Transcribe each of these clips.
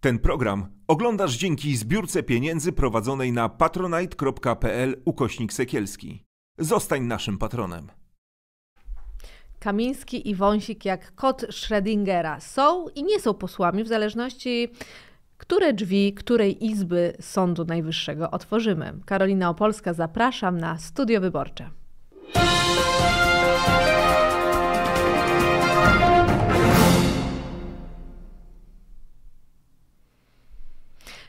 Ten program oglądasz dzięki zbiórce pieniędzy prowadzonej na patronite.pl ukośnik Sekielski. Zostań naszym patronem. Kamiński i Wąsik jak kot Schrödingera są i nie są posłami w zależności które drzwi której izby Sądu Najwyższego otworzymy. Karolina Opolska, zapraszam na studio wyborcze.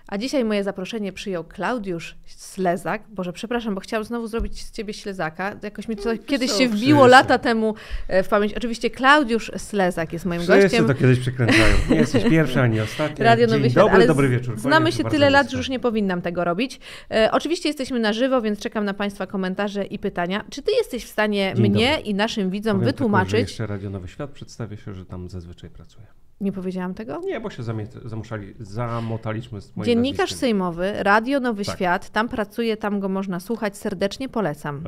A dzisiaj moje zaproszenie przyjął Klaudiusz Slezak, Boże, przepraszam, bo chciałam znowu zrobić z ciebie Ślezaka. Jakoś mi to no, kiedyś się wbiło lata temu e, w pamięć. Oczywiście Klaudiusz Slezak jest moim Wszyscy gościem. to kiedyś przekręcają. Nie jesteś pierwszy ani ostatni. Radio Nowy Świat, dobry, dobry wieczór. Znamy się tyle lat, że już nie powinnam tego robić. E, oczywiście jesteśmy na żywo, więc czekam na Państwa komentarze i pytania. Czy Ty jesteś w stanie Dzień mnie dobry. i naszym widzom Powiem wytłumaczyć? Tylko, jeszcze Radio Nowy Świat przedstawię się, że tam zazwyczaj pracuję. Nie powiedziałam tego? Nie, bo się zamiet- zamuszali, zamotaliśmy z moim Dzień Dziennikarz sejmowy, Radio Nowy tak. Świat, tam pracuje, tam go można słuchać, serdecznie polecam. E,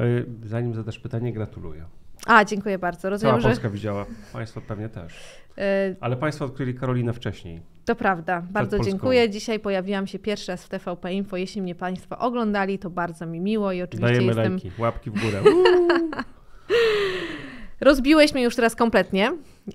zanim zadasz pytanie, gratuluję. A, dziękuję bardzo. Rozumiem, Cała że... Polska widziała, państwo pewnie też. E, Ale państwo odkryli Karolinę wcześniej. To prawda, bardzo dziękuję. Dzisiaj pojawiłam się pierwszy raz w TVP Info. Jeśli mnie państwo oglądali, to bardzo mi miło i oczywiście Dajemy jestem... lajki, łapki w górę. Rozbiłeś mnie już teraz kompletnie.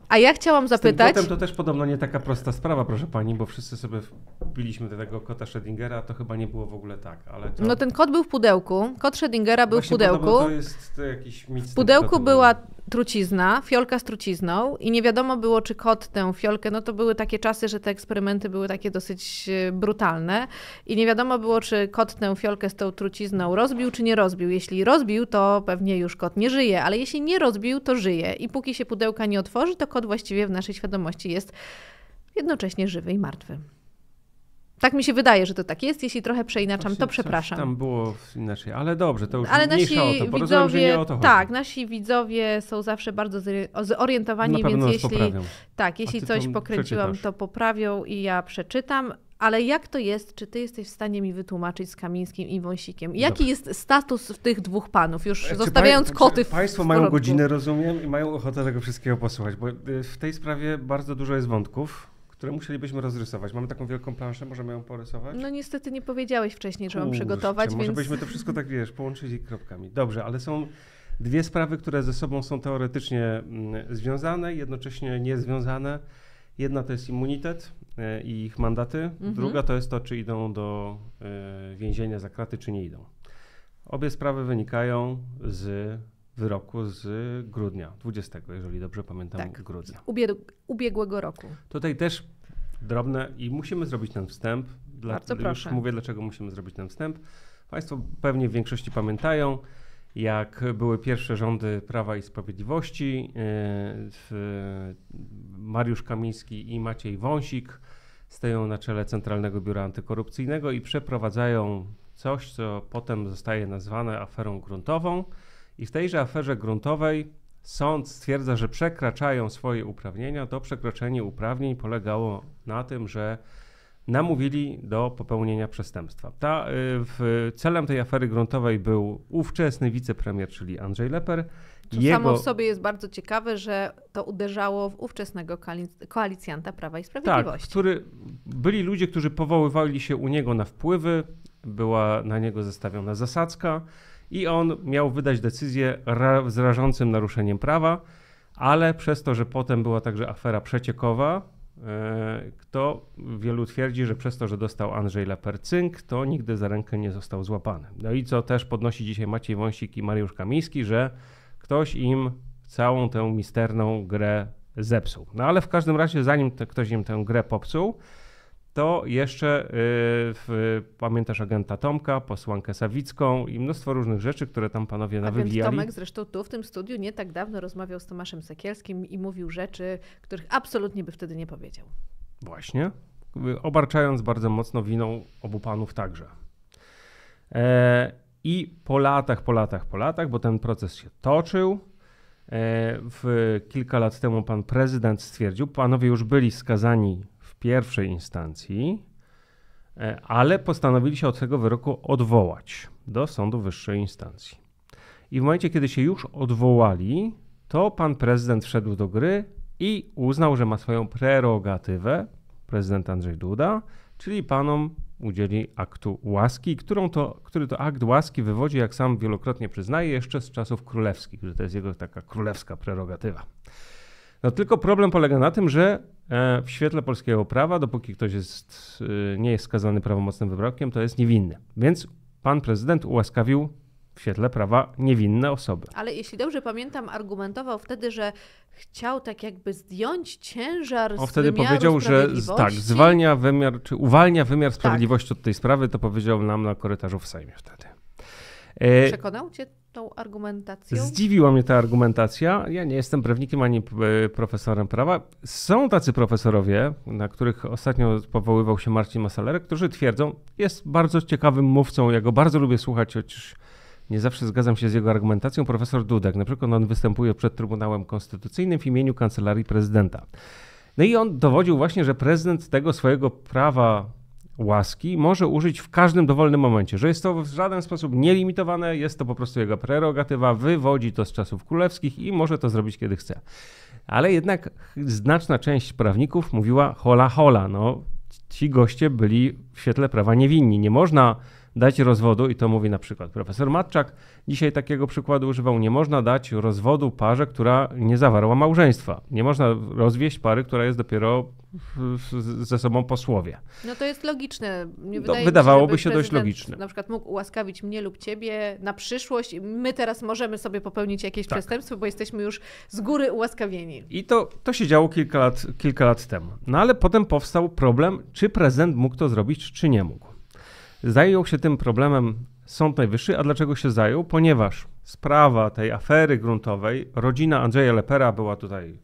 A ja chciałam zapytać. Z to też podobno nie taka prosta sprawa, proszę pani, bo wszyscy sobie wbiliśmy do tego kota Schrödingera, to chyba nie było w ogóle tak. Ale to... No ten kot był w pudełku. Kot Schrödingera był Właśnie w pudełku. To jest jakiś mit. W pudełku była trucizna, fiolka z trucizną i nie wiadomo było, czy kot tę fiolkę, no to były takie czasy, że te eksperymenty były takie dosyć e, brutalne i nie wiadomo było, czy kot tę fiolkę z tą trucizną rozbił, czy nie rozbił. Jeśli rozbił, to pewnie już kot nie żyje, ale jeśli nie rozbił, to żyje i póki się pudełka nie otworzy, to kot właściwie w naszej świadomości jest jednocześnie żywy i martwy. Tak mi się wydaje, że to tak jest. Jeśli trochę przeinaczam, to przepraszam. Tam było inaczej, ale dobrze, to już ale nasi o to. Widzowie, o to Tak, nasi widzowie są zawsze bardzo zorientowani, więc jeśli tak, jeśli coś pokręciłam, przeczytasz. to poprawią i ja przeczytam. Ale jak to jest, czy ty jesteś w stanie mi wytłumaczyć z Kamińskim i Wąsikiem? Jaki jest status tych dwóch panów, już czy zostawiając koty w Państwo w mają godzinę, rozumiem, i mają ochotę tego wszystkiego posłuchać, bo y, w tej sprawie bardzo dużo jest wątków które musielibyśmy rozrysować. Mamy taką wielką planszę, możemy ją porysować? No niestety nie powiedziałeś wcześniej, że mam przygotować, może więc... Może byśmy to wszystko tak, wiesz, połączyli kropkami. Dobrze, ale są dwie sprawy, które ze sobą są teoretycznie mm, związane, jednocześnie niezwiązane. Jedna to jest immunitet e, i ich mandaty, mhm. druga to jest to, czy idą do e, więzienia za kraty, czy nie idą. Obie sprawy wynikają z wyroku z grudnia 20, jeżeli dobrze pamiętam, tak. grudnia. Ubieg ubiegłego roku. Tutaj też drobne i musimy zrobić ten wstęp. Dla, Bardzo proszę. Już mówię, dlaczego musimy zrobić ten wstęp. Państwo pewnie w większości pamiętają, jak były pierwsze rządy Prawa i Sprawiedliwości. Y, Mariusz Kamiński i Maciej Wąsik stoją na czele Centralnego Biura Antykorupcyjnego i przeprowadzają coś, co potem zostaje nazwane aferą gruntową. I w tejże aferze gruntowej sąd stwierdza, że przekraczają swoje uprawnienia. To przekroczenie uprawnień polegało na tym, że namówili do popełnienia przestępstwa. Ta, y, w, celem tej afery gruntowej był ówczesny wicepremier, czyli Andrzej Leper. To Jego... samo w sobie jest bardzo ciekawe, że to uderzało w ówczesnego koalicjanta Prawa i tak, Sprawiedliwości. Tak, który, byli ludzie, którzy powoływali się u niego na wpływy, była na niego zestawiona zasadzka i on miał wydać decyzję z rażącym naruszeniem prawa, ale przez to, że potem była także afera przeciekowa, kto e, wielu twierdzi, że przez to, że dostał Andrzej Lepercynk, to nigdy za rękę nie został złapany. No i co też podnosi dzisiaj Maciej Wąsik i Mariusz Kamiński, że ktoś im całą tę misterną grę zepsuł. No ale w każdym razie, zanim ktoś im tę grę popsuł, to jeszcze y, pamiętasz agenta Tomka, posłankę Sawicką i mnóstwo różnych rzeczy, które tam panowie Agent nawywijali. Tomek zresztą tu w tym studiu nie tak dawno rozmawiał z Tomaszem Sekielskim i mówił rzeczy, których absolutnie by wtedy nie powiedział. Właśnie, y, obarczając bardzo mocno winą obu panów także. E, I po latach, po latach, po latach, bo ten proces się toczył, e, w, kilka lat temu pan prezydent stwierdził, panowie już byli skazani pierwszej instancji, e, ale postanowili się od tego wyroku odwołać do sądu wyższej instancji. I w momencie, kiedy się już odwołali, to pan prezydent wszedł do gry i uznał, że ma swoją prerogatywę, prezydent Andrzej Duda, czyli panom udzieli aktu łaski, którą to, który to akt łaski wywodzi, jak sam wielokrotnie przyznaje, jeszcze z czasów królewskich, że to jest jego taka królewska prerogatywa. No tylko problem polega na tym, że e, w świetle polskiego prawa, dopóki ktoś jest, e, nie jest skazany prawomocnym wyrokiem, to jest niewinny. Więc pan prezydent ułaskawił w świetle prawa niewinne osoby. Ale jeśli dobrze pamiętam, argumentował wtedy, że chciał tak jakby zdjąć ciężar On wtedy powiedział, że tak, zwalnia wymiar, czy uwalnia wymiar tak. sprawiedliwości tak. od tej sprawy, to powiedział nam na korytarzu w Sejmie wtedy. E, Przekonał cię tą argumentacją? Zdziwiła mnie ta argumentacja. Ja nie jestem prawnikiem ani e, profesorem prawa. Są tacy profesorowie, na których ostatnio powoływał się Marcin Masalerek, którzy twierdzą, jest bardzo ciekawym mówcą, ja go bardzo lubię słuchać, chociaż nie zawsze zgadzam się z jego argumentacją. Profesor Dudek, na przykład on występuje przed Trybunałem Konstytucyjnym w imieniu Kancelarii Prezydenta. No i on dowodził właśnie, że prezydent tego swojego prawa łaski może użyć w każdym dowolnym momencie, że jest to w żaden sposób nielimitowane, jest to po prostu jego prerogatywa, wywodzi to z czasów królewskich i może to zrobić kiedy chce. Ale jednak znaczna część prawników mówiła hola hola, no ci goście byli w świetle prawa niewinni. Nie można dać rozwodu, i to mówi na przykład profesor Matczak, dzisiaj takiego przykładu używał, nie można dać rozwodu parze, która nie zawarła małżeństwa. Nie można rozwieść pary, która jest dopiero ze sobą posłowie. No to jest logiczne. Nie wydaje no, wydawałoby się, dość logiczne. Na przykład mógł ułaskawić mnie lub ciebie na przyszłość i my teraz możemy sobie popełnić jakieś tak. przestępstwo, bo jesteśmy już z góry ułaskawieni. I to, to się działo kilka lat, kilka lat temu. No ale potem powstał problem, czy prezydent mógł to zrobić, czy nie mógł. Zajął się tym problemem Sąd Najwyższy. A dlaczego się zajął? Ponieważ sprawa tej afery gruntowej, rodzina Andrzeja Lepera była tutaj,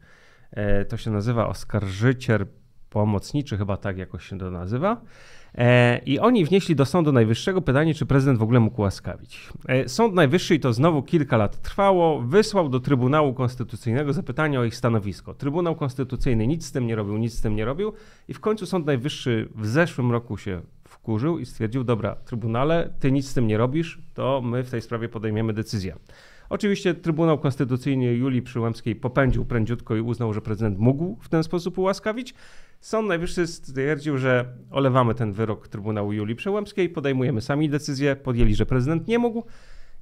e, to się nazywa oskarżyciel pomocniczy, chyba tak jakoś się to nazywa. E, I oni wnieśli do Sądu Najwyższego pytanie, czy prezydent w ogóle mógł łaskawić. E, Sąd Najwyższy, i to znowu kilka lat trwało, wysłał do Trybunału Konstytucyjnego zapytanie o ich stanowisko. Trybunał Konstytucyjny nic z tym nie robił, nic z tym nie robił i w końcu Sąd Najwyższy w zeszłym roku się wkurzył i stwierdził, dobra, Trybunale, ty nic z tym nie robisz, to my w tej sprawie podejmiemy decyzję. Oczywiście Trybunał Konstytucyjny Julii Przyłębskiej popędził prędziutko i uznał, że prezydent mógł w ten sposób ułaskawić. Sąd Najwyższy stwierdził, że olewamy ten wyrok Trybunału Julii Przyłębskiej, podejmujemy sami decyzję, podjęli, że prezydent nie mógł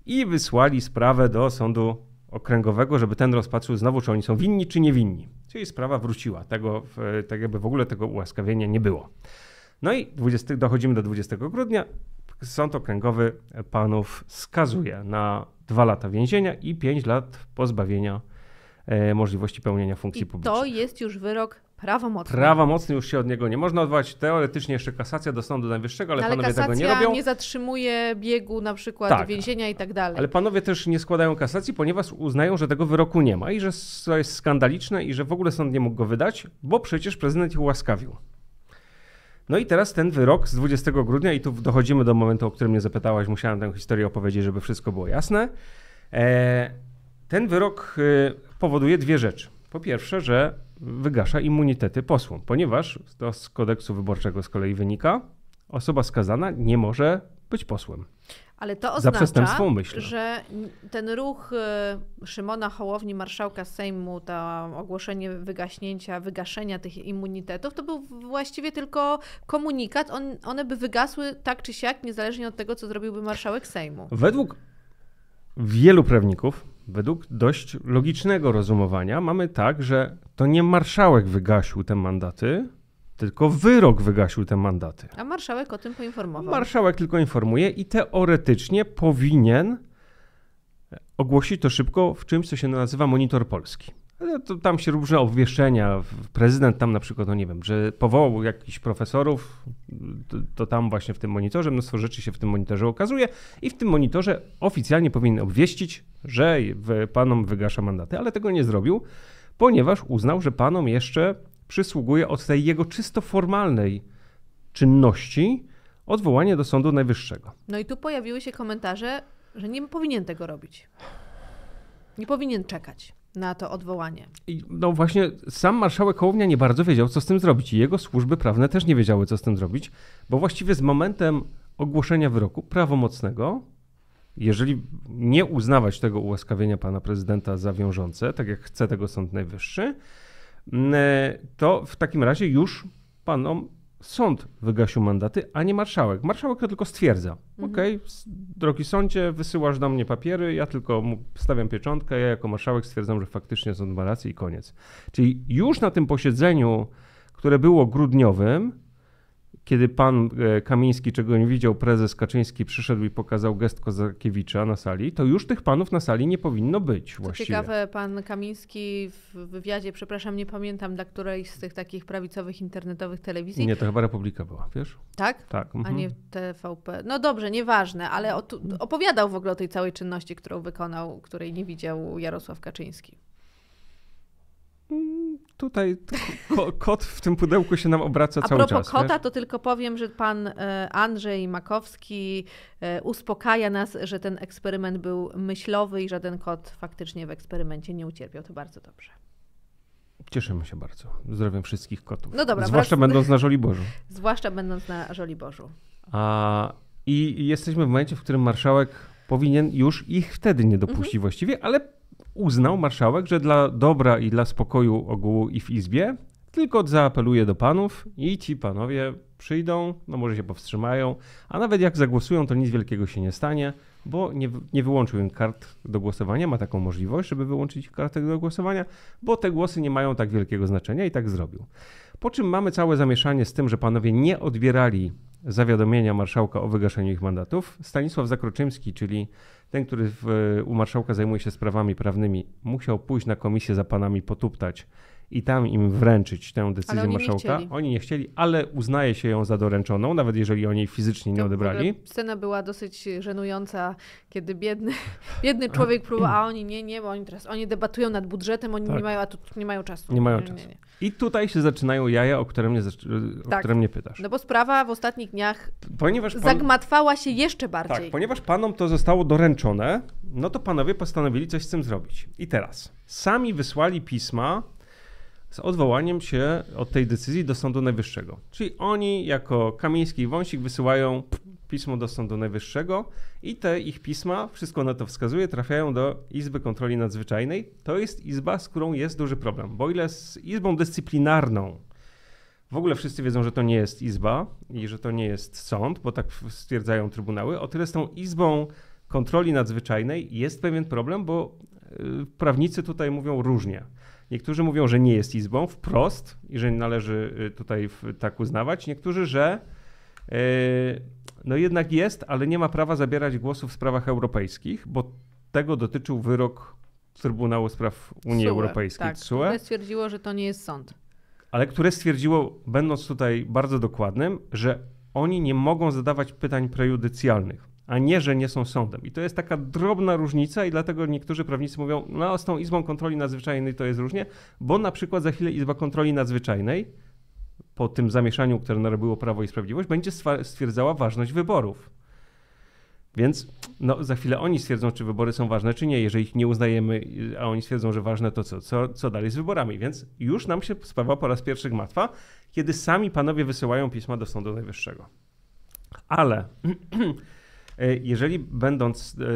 i wysłali sprawę do Sądu Okręgowego, żeby ten rozpatrzył znowu, czy oni są winni, czy niewinni. Czyli sprawa wróciła. Tego, tak jakby w ogóle tego ułaskawienia nie było. No i 20, dochodzimy do 20 grudnia. Sąd okręgowy panów skazuje na dwa lata więzienia i pięć lat pozbawienia e, możliwości pełnienia funkcji I publicznej. To jest już wyrok prawomocny. Prawomocny już się od niego nie można odwołać. Teoretycznie jeszcze kasacja do Sądu Najwyższego, ale, no, ale panowie tego nie robią. nie zatrzymuje biegu na przykład tak, więzienia i tak dalej. Ale panowie też nie składają kasacji, ponieważ uznają, że tego wyroku nie ma i że to jest skandaliczne i że w ogóle sąd nie mógł go wydać, bo przecież prezydent ich ułaskawił. No i teraz ten wyrok z 20 grudnia, i tu dochodzimy do momentu, o którym mnie zapytałaś, musiałem tę historię opowiedzieć, żeby wszystko było jasne. E, ten wyrok y, powoduje dwie rzeczy. Po pierwsze, że wygasza immunitety posłom, ponieważ to z kodeksu wyborczego z kolei wynika, osoba skazana nie może być posłem. Ale to oznacza, że ten ruch y, Szymona Hołowni, marszałka Sejmu, to ogłoszenie wygaśnięcia, wygaszenia tych immunitetów, to był właściwie tylko komunikat. On, one by wygasły tak czy siak, niezależnie od tego, co zrobiłby marszałek Sejmu. Według wielu prawników, według dość logicznego rozumowania, mamy tak, że to nie marszałek wygasił te mandaty, tylko wyrok wygasił te mandaty. A marszałek o tym poinformował. Marszałek tylko informuje i teoretycznie powinien ogłosić to szybko w czymś, co się nazywa Monitor Polski. to tam się różne obwieszczenia. Prezydent tam na przykład, no nie wiem, że powołał jakiś profesorów, to, to, tam właśnie w tym monitorze, mnóstwo rzeczy się w tym monitorze okazuje i w tym monitorze oficjalnie powinien obwieścić, że panom wygasza mandaty, ale tego nie zrobił, ponieważ uznał, że panom jeszcze przysługuje od tej jego czysto formalnej czynności odwołanie do Sądu Najwyższego. No i tu pojawiły się komentarze, że nie powinien tego robić. Nie powinien czekać na to odwołanie. I no właśnie, sam marszałek Kołownia nie bardzo wiedział, co z tym zrobić. I jego służby prawne też nie wiedziały, co z tym zrobić, bo właściwie z momentem ogłoszenia wyroku prawomocnego, jeżeli nie uznawać tego ułaskawienia pana prezydenta za wiążące, tak jak chce tego Sąd Najwyższy, to w takim razie już panom sąd wygasił mandaty, a nie marszałek. Marszałek to tylko stwierdza. Mhm. Okej, okay, drogi sądzie, wysyłasz do mnie papiery, ja tylko stawiam pieczątkę, ja jako marszałek stwierdzam, że faktycznie sąd ma rację i koniec. Czyli już na tym posiedzeniu, które było grudniowym, kiedy pan e, Kamiński, czego nie widział, prezes Kaczyński przyszedł i pokazał gest Kozakiewicza na sali, to już tych panów na sali nie powinno być Co właściwie. ciekawe, pan Kamiński w wywiadzie, przepraszam, nie pamiętam dla której z tych takich prawicowych internetowych telewizji. Nie, to chyba Republika była, wiesz? Tak? Tak. Mhm. A nie TVP. No dobrze, nieważne, ale opowiadał w ogóle o tej całej czynności, którą wykonał, której nie widział Jarosław Kaczyński tutaj ko kot w tym pudełku się nam obraca cały czas. A propos kota, to tylko powiem, że pan e, Andrzej Makowski e, uspokaja nas, że ten eksperyment był myślowy i żaden kot faktycznie w eksperymencie nie ucierpiał. To bardzo dobrze. Cieszymy się bardzo. Zdrowiem wszystkich kotów. No dobra. Zwłaszcza wraz... będąc na Żoliborzu. Zwłaszcza będąc na Żoliborzu. A, I jesteśmy w momencie, w którym marszałek powinien już ich wtedy nie dopuścić mhm. właściwie, ale uznał marszałek, że dla dobra i dla spokoju ogółu i w izbie tylko zaapeluje do panów i ci panowie przyjdą, no może się powstrzymają, a nawet jak zagłosują, to nic wielkiego się nie stanie, bo nie, nie wyłączył im kart do głosowania, ma taką możliwość, żeby wyłączyć kartę do głosowania, bo te głosy nie mają tak wielkiego znaczenia i tak zrobił. Po czym mamy całe zamieszanie z tym, że panowie nie odbierali zawiadomienia marszałka o wygaszeniu ich mandatów. Stanisław Zakroczymski, czyli ten, który w, u marszałka zajmuje się sprawami prawnymi, musiał pójść na komisję za panami potuptać i tam im wręczyć tę decyzję oni marszałka. Nie oni nie chcieli, ale uznaje się ją za doręczoną, nawet jeżeli oni jej fizycznie nie to odebrali. Scena była dosyć żenująca, kiedy biedny, biedny człowiek próbował, a oni nie, nie, bo oni teraz oni debatują nad budżetem, oni tak. nie mają, a tu nie mają czasu. Nie mają nie, czasu. Nie, I tutaj się zaczynają jaja, o które mnie, o tak. które mnie pytasz. No bo sprawa w ostatnich dniach ponieważ pan... zagmatwała się jeszcze bardziej. Tak, ponieważ panom to zostało doręczone, no to panowie postanowili coś z tym zrobić. I teraz sami wysłali pisma z odwołaniem się od tej decyzji do Sądu Najwyższego. Czyli oni jako Kamiński i Wąsik wysyłają pismo do Sądu Najwyższego i te ich pisma, wszystko na to wskazuje, trafiają do Izby Kontroli Nadzwyczajnej. To jest izba, z którą jest duży problem, bo ile z Izbą Dyscyplinarną w ogóle wszyscy wiedzą, że to nie jest izba i że to nie jest sąd, bo tak stwierdzają trybunały, o tyle z tą Izbą Kontroli Nadzwyczajnej jest pewien problem, bo y, prawnicy tutaj mówią różnie. Niektórzy mówią, że nie jest izbą wprost i że nie należy y, tutaj tak uznawać. Niektórzy, że y, no jednak jest, ale nie ma prawa zabierać głosu w sprawach europejskich, bo tego dotyczył wyrok Trybunału Spraw Unii Sue, Europejskiej. Tak, które stwierdziło, że to nie jest sąd. Ale które stwierdziło, będąc tutaj bardzo dokładnym, że oni nie mogą zadawać pytań prejudycjalnych a nie, że nie są sądem. I to jest taka drobna różnica i dlatego niektórzy prawnicy mówią, no z tą Izbą Kontroli Nadzwyczajnej to jest różnie, bo na przykład za chwilę Izba Kontroli Nadzwyczajnej po tym zamieszaniu, które narobiło Prawo i Sprawiedliwość, będzie stwierdzała ważność wyborów. Więc no, za chwilę oni stwierdzą, czy wybory są ważne, czy nie. Jeżeli ich nie uznajemy, a oni stwierdzą, że ważne, to co? Co, co dalej z wyborami? Więc już nam się sprawa po raz pierwszy gmatwa, kiedy sami panowie wysyłają pisma do Sądu Najwyższego. Ale E, jeżeli będąc, e,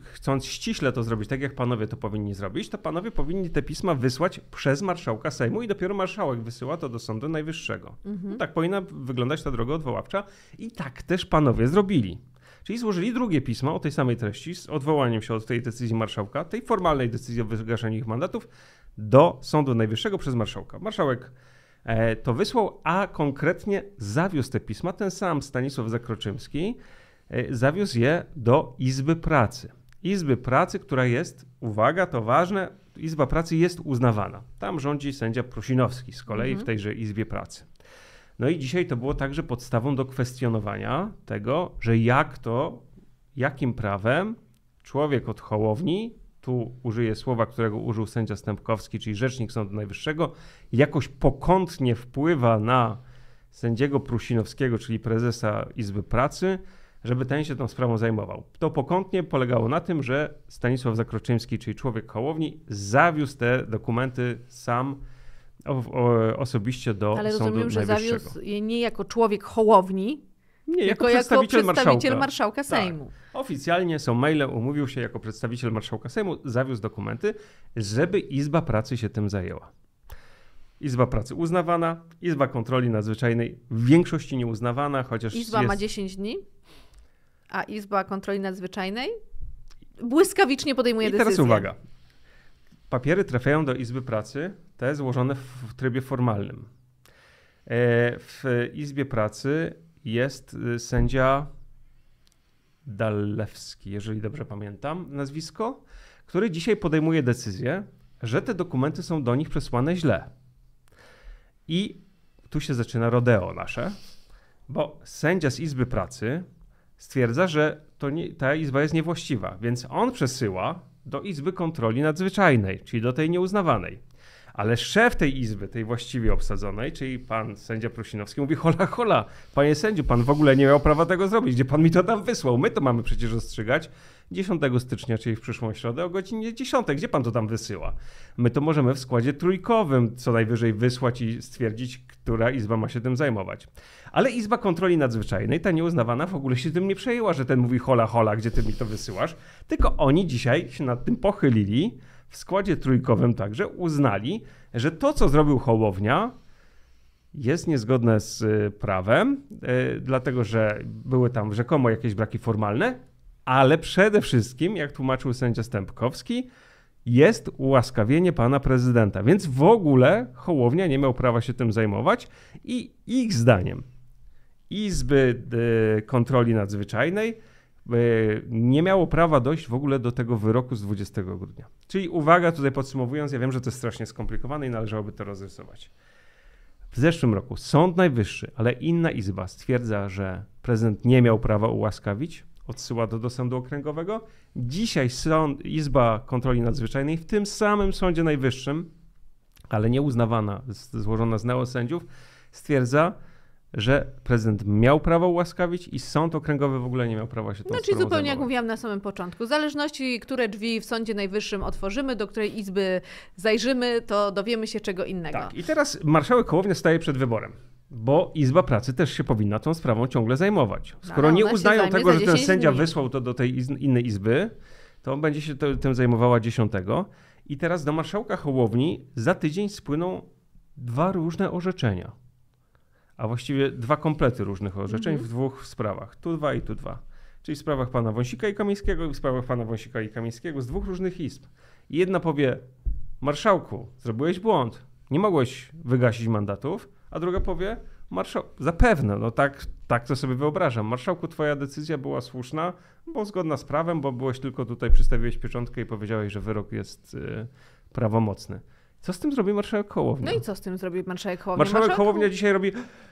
chcąc ściśle to zrobić, tak jak panowie to powinni zrobić, to panowie powinni te pisma wysłać przez marszałka Sejmu i dopiero marszałek wysyła to do Sądu Najwyższego. Mhm. tak powinna wyglądać ta droga odwoławcza i tak też panowie zrobili. Czyli złożyli drugie pismo o tej samej treści z odwołaniem się od tej decyzji marszałka, tej formalnej decyzji o wygaszeniu ich mandatów do Sądu Najwyższego przez marszałka. Marszałek e, to wysłał, a konkretnie zawiózł te pisma ten sam Stanisław Zakroczymski, E, zawiózł je do Izby Pracy. Izby Pracy, która jest, uwaga, to ważne, Izba Pracy jest uznawana. Tam rządzi sędzia Prusinowski z kolei mhm. w tejże Izbie Pracy. No i dzisiaj to było także podstawą do kwestionowania tego, że jak to, jakim prawem człowiek od Hołowni, tu użyję słowa, którego użył sędzia Stępkowski, czyli rzecznik Sądu Najwyższego, jakoś pokątnie wpływa na sędziego Prusinowskiego, czyli prezesa Izby Pracy, żeby ten się tą sprawą zajmował. To pokątnie polegało na tym, że Stanisław Zakroczyński, czyli człowiek kołowni, zawiózł te dokumenty sam o, o, osobiście do Ale Sądu rozumiem, że zawiózł je nie jako człowiek hołowni, nie, jako, jako przedstawiciel, jako przedstawiciel marszałka, marszałka tak. Sejmu. Tak. Oficjalnie są maile, umówił się jako przedstawiciel marszałka Sejmu, zawiózł dokumenty, żeby Izba Pracy się tym zajęła. Izba Pracy uznawana, Izba Kontroli Nadzwyczajnej w większości nieuznawana, chociaż. Izba jest... ma 10 dni? a Izba Kontroli Nadzwyczajnej błyskawicznie podejmuje I decyzję. teraz uwaga. Papiery trafiają do Izby Pracy, te złożone w trybie formalnym. E, w Izbie Pracy jest y, sędzia Dalewski, jeżeli dobrze pamiętam nazwisko, który dzisiaj podejmuje decyzję, że te dokumenty są do nich przesłane źle. I tu się zaczyna rodeo nasze, bo sędzia z Izby Pracy stwierdza, że nie, ta izba jest niewłaściwa, więc on przesyła do Izby Kontroli Nadzwyczajnej, czyli do tej nieuznawanej. Ale szef tej izby, tej właściwie obsadzonej, czyli pan sędzia Prusinowski, mówi: hola, hola, panie sędziu, pan w ogóle nie miał prawa tego zrobić. Gdzie pan mi to tam wysłał? My to mamy przecież rozstrzygać. 10 stycznia, czyli w przyszłą środę o godzinie 10. Gdzie pan to tam wysyła? My to możemy w składzie trójkowym co najwyżej wysłać i stwierdzić, która izba ma się tym zajmować. Ale Izba Kontroli Nadzwyczajnej, ta nieuznawana, w ogóle się tym nie przejęła, że ten mówi hola hola, gdzie ty mi to wysyłasz, tylko oni dzisiaj się nad tym pochylili, w składzie trójkowym także uznali, że to, co zrobił Hołownia, jest niezgodne z prawem, e, dlatego że były tam rzekomo jakieś braki formalne, ale przede wszystkim, jak tłumaczył sędzia Stępkowski, jest ułaskawienie pana prezydenta. Więc w ogóle Hołownia nie miał prawa się tym zajmować i ich zdaniem Izby y, Kontroli Nadzwyczajnej y, nie miało prawa dojść w ogóle do tego wyroku z 20 grudnia. Czyli uwaga, tutaj podsumowując, ja wiem, że to jest strasznie skomplikowane i należałoby to rozrysować. W zeszłym roku Sąd Najwyższy, ale inna izba stwierdza, że prezydent nie miał prawa ułaskawić odsyła do, do sądu okręgowego. Dzisiaj sąd, Izba Kontroli Nadzwyczajnej w tym samym Sądzie Najwyższym, ale nie uznawana, złożona z neosędziów, stwierdza, że prezydent miał prawo ułaskawić i sąd okręgowy w ogóle nie miał prawa się tą No czyli zupełnie zajmować. jak mówiłam na samym początku. W zależności, które drzwi w Sądzie Najwyższym otworzymy, do której izby zajrzymy, to dowiemy się czego innego. Tak. I teraz marszałek Kołownia staje przed wyborem. Bo Izba Pracy też się powinna tą sprawą ciągle zajmować. Skoro no, no nie uznają tego, że ten sędzia dni. wysłał to do tej innej izby, to będzie się to, tym zajmowała 10. I teraz do marszałka Hołowni za tydzień spłyną dwa różne orzeczenia. A właściwie dwa komplety różnych orzeczeń mm -hmm. w dwóch sprawach. Tu dwa i tu dwa. Czyli w sprawach pana Wąsika i Kamińskiego i w sprawach pana Wąsika i Kamińskiego z dwóch różnych izb. I jedna powie, marszałku, zrobiłeś błąd, nie mogłeś wygasić mandatów, a druga powie, marszał, zapewne, no tak, tak to sobie wyobrażam. Marszałku, twoja decyzja była słuszna, bo zgodna z prawem, bo byłeś tylko tutaj, przedstawiłeś pieczątkę i powiedziałeś, że wyrok jest y, prawomocny. Co z tym zrobi marszałek Kołownia? No i co z tym zrobi marszałek Kołownia? Marszałek, marszałek Kołownia dzisiaj robi...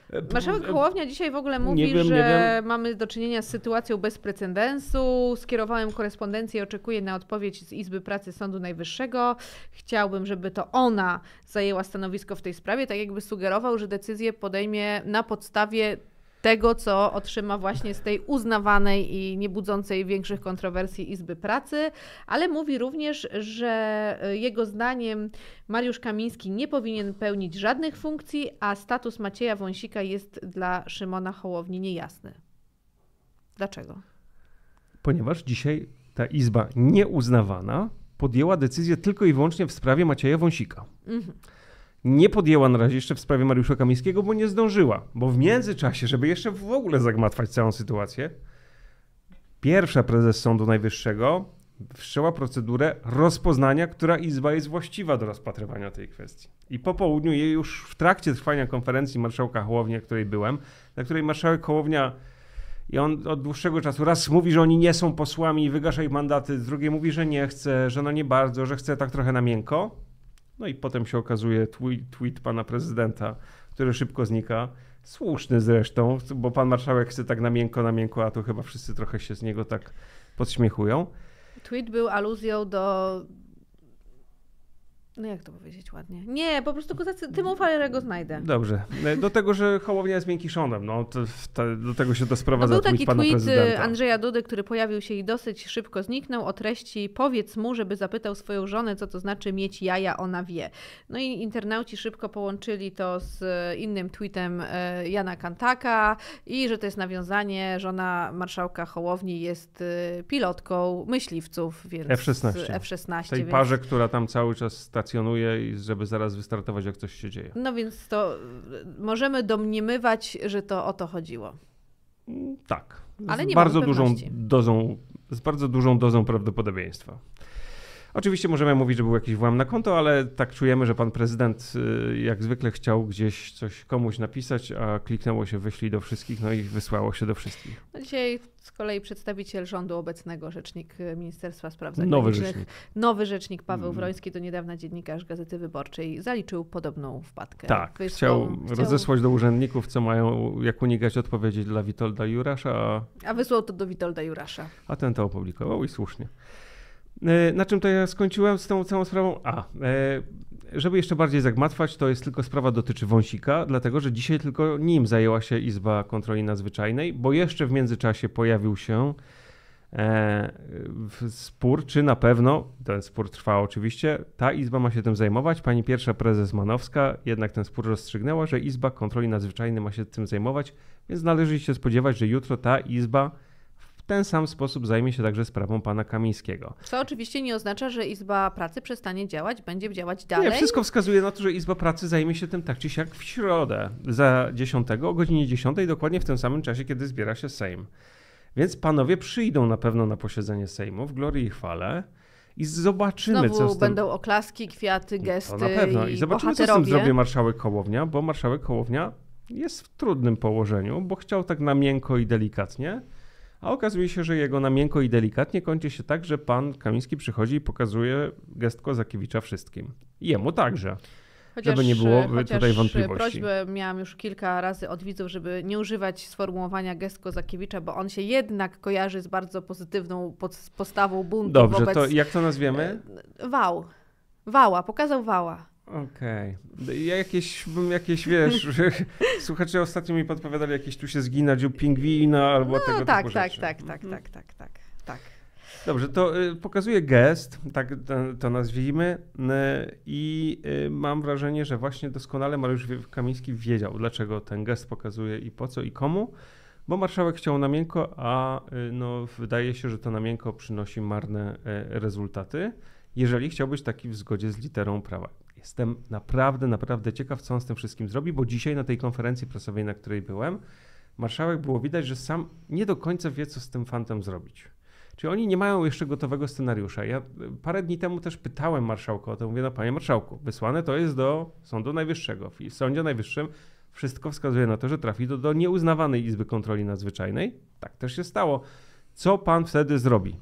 E, marszałek Kołownia e, dzisiaj w ogóle mówi, wiem, że mamy do czynienia z sytuacją bez precedensu. Skierowałem korespondencję i oczekuję na odpowiedź z Izby Pracy Sądu Najwyższego. Chciałbym, żeby to ona zajęła stanowisko w tej sprawie, tak jakby sugerował, że decyzję podejmie na podstawie tego, co otrzyma właśnie z tej uznawanej i niebudzącej większych kontrowersji Izby Pracy, ale mówi również, że e, jego zdaniem Mariusz Kamiński nie powinien pełnić żadnych funkcji, a status Macieja Wąsika jest dla Szymona Hołowni niejasny. Dlaczego? Ponieważ dzisiaj ta Izba nieuznawana podjęła decyzję tylko i wyłącznie w sprawie Macieja Wąsika. Mhm nie podjęła na razie jeszcze w sprawie Mariusza Kamińskiego, bo nie zdążyła. Bo w międzyczasie, żeby jeszcze w ogóle zagmatwać całą sytuację, pierwsza prezes Sądu Najwyższego wszczęła procedurę rozpoznania, która izba jest właściwa do rozpatrywania tej kwestii. I po południu, jej już w trakcie trwania konferencji marszałka Hołownia, której byłem, na której marszałek Hołownia i on od dłuższego czasu raz mówi, że oni nie są posłami i wygasza ich mandaty, drugie mówi, że nie chce, że no nie bardzo, że chce tak trochę na miękko. No i potem się okazuje tweet, tweet pana prezydenta, który szybko znika. Słuszny zresztą, bo pan marszałek chce tak na miękko, na miękko, a to chyba wszyscy trochę się z niego tak podśmiechują. Tweet był aluzją do no jak to powiedzieć ładnie? Nie, po prostu go zacy... Falerego znajdę. Dobrze. E, do tego, że Hołownia jest miękiszonem, no to, to, do tego się ta sprawa no, Był taki tweet e, prezydenta. Andrzeja Dudy, który pojawił się i dosyć szybko zniknął o treści powiedz mu, żeby zapytał swoją żonę, co to znaczy mieć jaja, ona wie. No i internauci szybko połączyli to z innym tweetem e, Jana Kantaka i że to jest nawiązanie, żona marszałka Hołowni jest pilotką myśliwców, więc... F-16. F-16. Tej więc... parze, która tam cały czas stać i żeby zaraz wystartować, jak coś się dzieje. No więc to y, możemy domniemywać, że to o to chodziło. Mm, tak. Ale nie z bardzo dużą dozą, z bardzo dużą dozą prawdopodobieństwa. Oczywiście możemy mówić, że był jakiś włam na konto, ale tak czujemy, że pan prezydent y, jak zwykle chciał gdzieś coś komuś napisać, a kliknęło się wyślij do wszystkich, no i wysłało się do wszystkich. No dzisiaj z kolei przedstawiciel rządu obecnego, rzecznik y, Ministerstwa Spraw Zagranicznych, nowy rzecznik, nowy rzecznik Paweł mm. Wroński, do niedawna dziennikarz Gazety Wyborczej, zaliczył podobną wpadkę. Tak, chciał, chciał, rozesłać do urzędników, co mają, jak unikać odpowiedzi dla Witolda Jurasza. A, a wysłał to do Witolda Jurasza. A ten to opublikował i słusznie. E, na czym to ja skończyłem z tą całą sprawą? A, e, żeby jeszcze bardziej zagmatwać, to jest tylko sprawa dotyczy wąsika, dlatego że dzisiaj tylko nim zajęła się Izba Kontroli Nadzwyczajnej, bo jeszcze w międzyczasie pojawił się e, spór, czy na pewno, ten spór trwa oczywiście, ta Izba ma się tym zajmować. Pani pierwsza prezes Manowska jednak ten spór rozstrzygnęła, że Izba Kontroli Nadzwyczajnej ma się tym zajmować, więc należy się spodziewać, że jutro ta Izba ten sam sposób zajmie się także sprawą pana Kamińskiego. Co oczywiście nie oznacza, że Izba Pracy przestanie działać, będzie działać dalej. Nie, wszystko wskazuje na to, że Izba Pracy zajmie się tym tak czy siak w środę za 10 o godzinie 10, dokładnie w tym samym czasie, kiedy zbiera się Sejm. Więc panowie przyjdą na pewno na posiedzenie Sejmu w glorii i chwale i zobaczymy, Znowu co z tym... będą oklaski, kwiaty, gesty To na pewno. I, i zobaczymy, co z tym zrobi marszałek Kołownia, bo marszałek Kołownia jest w trudnym położeniu, bo chciał tak na miękko i delikatnie, a okazuje się, że jego na miękko i delikatnie kończy się tak, że pan Kamiński przychodzi i pokazuje gest Kozakiewicza wszystkim. Jemu także. Chociaż, żeby nie było tutaj wątpliwości. prośbę miałam już kilka razy od widzów, żeby nie używać sformułowania gest Kozakiewicza, bo on się jednak kojarzy z bardzo pozytywną postawą buntu Dobrze, wobec... to jak to nazwiemy? E, Wał. Wała, pokazał wała. Okej. Okay. No ja jakieś, bym jakieś, wiesz, słuchacze ostatnio mi podpowiadali, jakieś tu się zgina dziób pingwina albo no, tego tak, typu tak, tak, tak, mhm. tak, tak, tak, tak. Dobrze, to y, gest, tak to nazwijmy, y, i y, mam wrażenie, że właśnie doskonale Mariusz Kamiński wiedział, dlaczego ten gest pokazuje i po co i komu, bo marszałek chciał na miękko, a y, no, wydaje się, że to na miękko przynosi marne y, rezultaty, jeżeli chciał być taki w zgodzie z literą prawa. Jestem naprawdę, naprawdę ciekaw, co on z tym wszystkim zrobi, bo dzisiaj na tej konferencji prasowej, na której byłem, marszałek było widać, że sam nie do końca wie, co z tym fantem zrobić. Czyli oni nie mają jeszcze gotowego scenariusza. Ja parę dni temu też pytałem marszałka o to, mówię, no panie marszałku, wysłane to jest do Sądu Najwyższego. W Sądzie Najwyższym wszystko wskazuje na to, że trafi to do nieuznawanej Izby Kontroli Nadzwyczajnej. Tak też się stało. Co pan wtedy zrobi?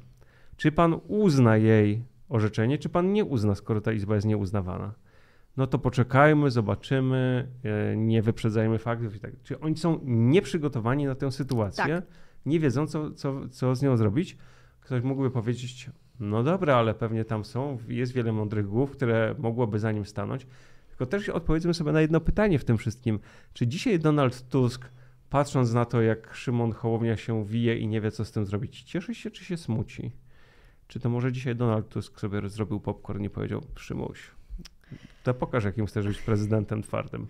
Czy pan uzna jej orzeczenie, czy pan nie uzna, skoro ta Izba jest nieuznawana? no to poczekajmy, zobaczymy, e, nie wyprzedzajmy faktów i tak. Czyli oni są nieprzygotowani na tę sytuację, tak. nie wiedzą, co, co, co z nią zrobić. Ktoś mógłby powiedzieć, no dobra, ale pewnie tam są, jest wiele mądrych głów, które mogłoby za nim stanąć. Tylko też odpowiedzmy sobie na jedno pytanie w tym wszystkim. Czy dzisiaj Donald Tusk, patrząc na to, jak Szymon Hołownia się wije i nie wie, co z tym zrobić, cieszy się czy się smuci? Czy to może dzisiaj Donald Tusk sobie zrobił popcorn i powiedział, Szymuś, to pokaż, jakim chcesz być prezydentem twardym.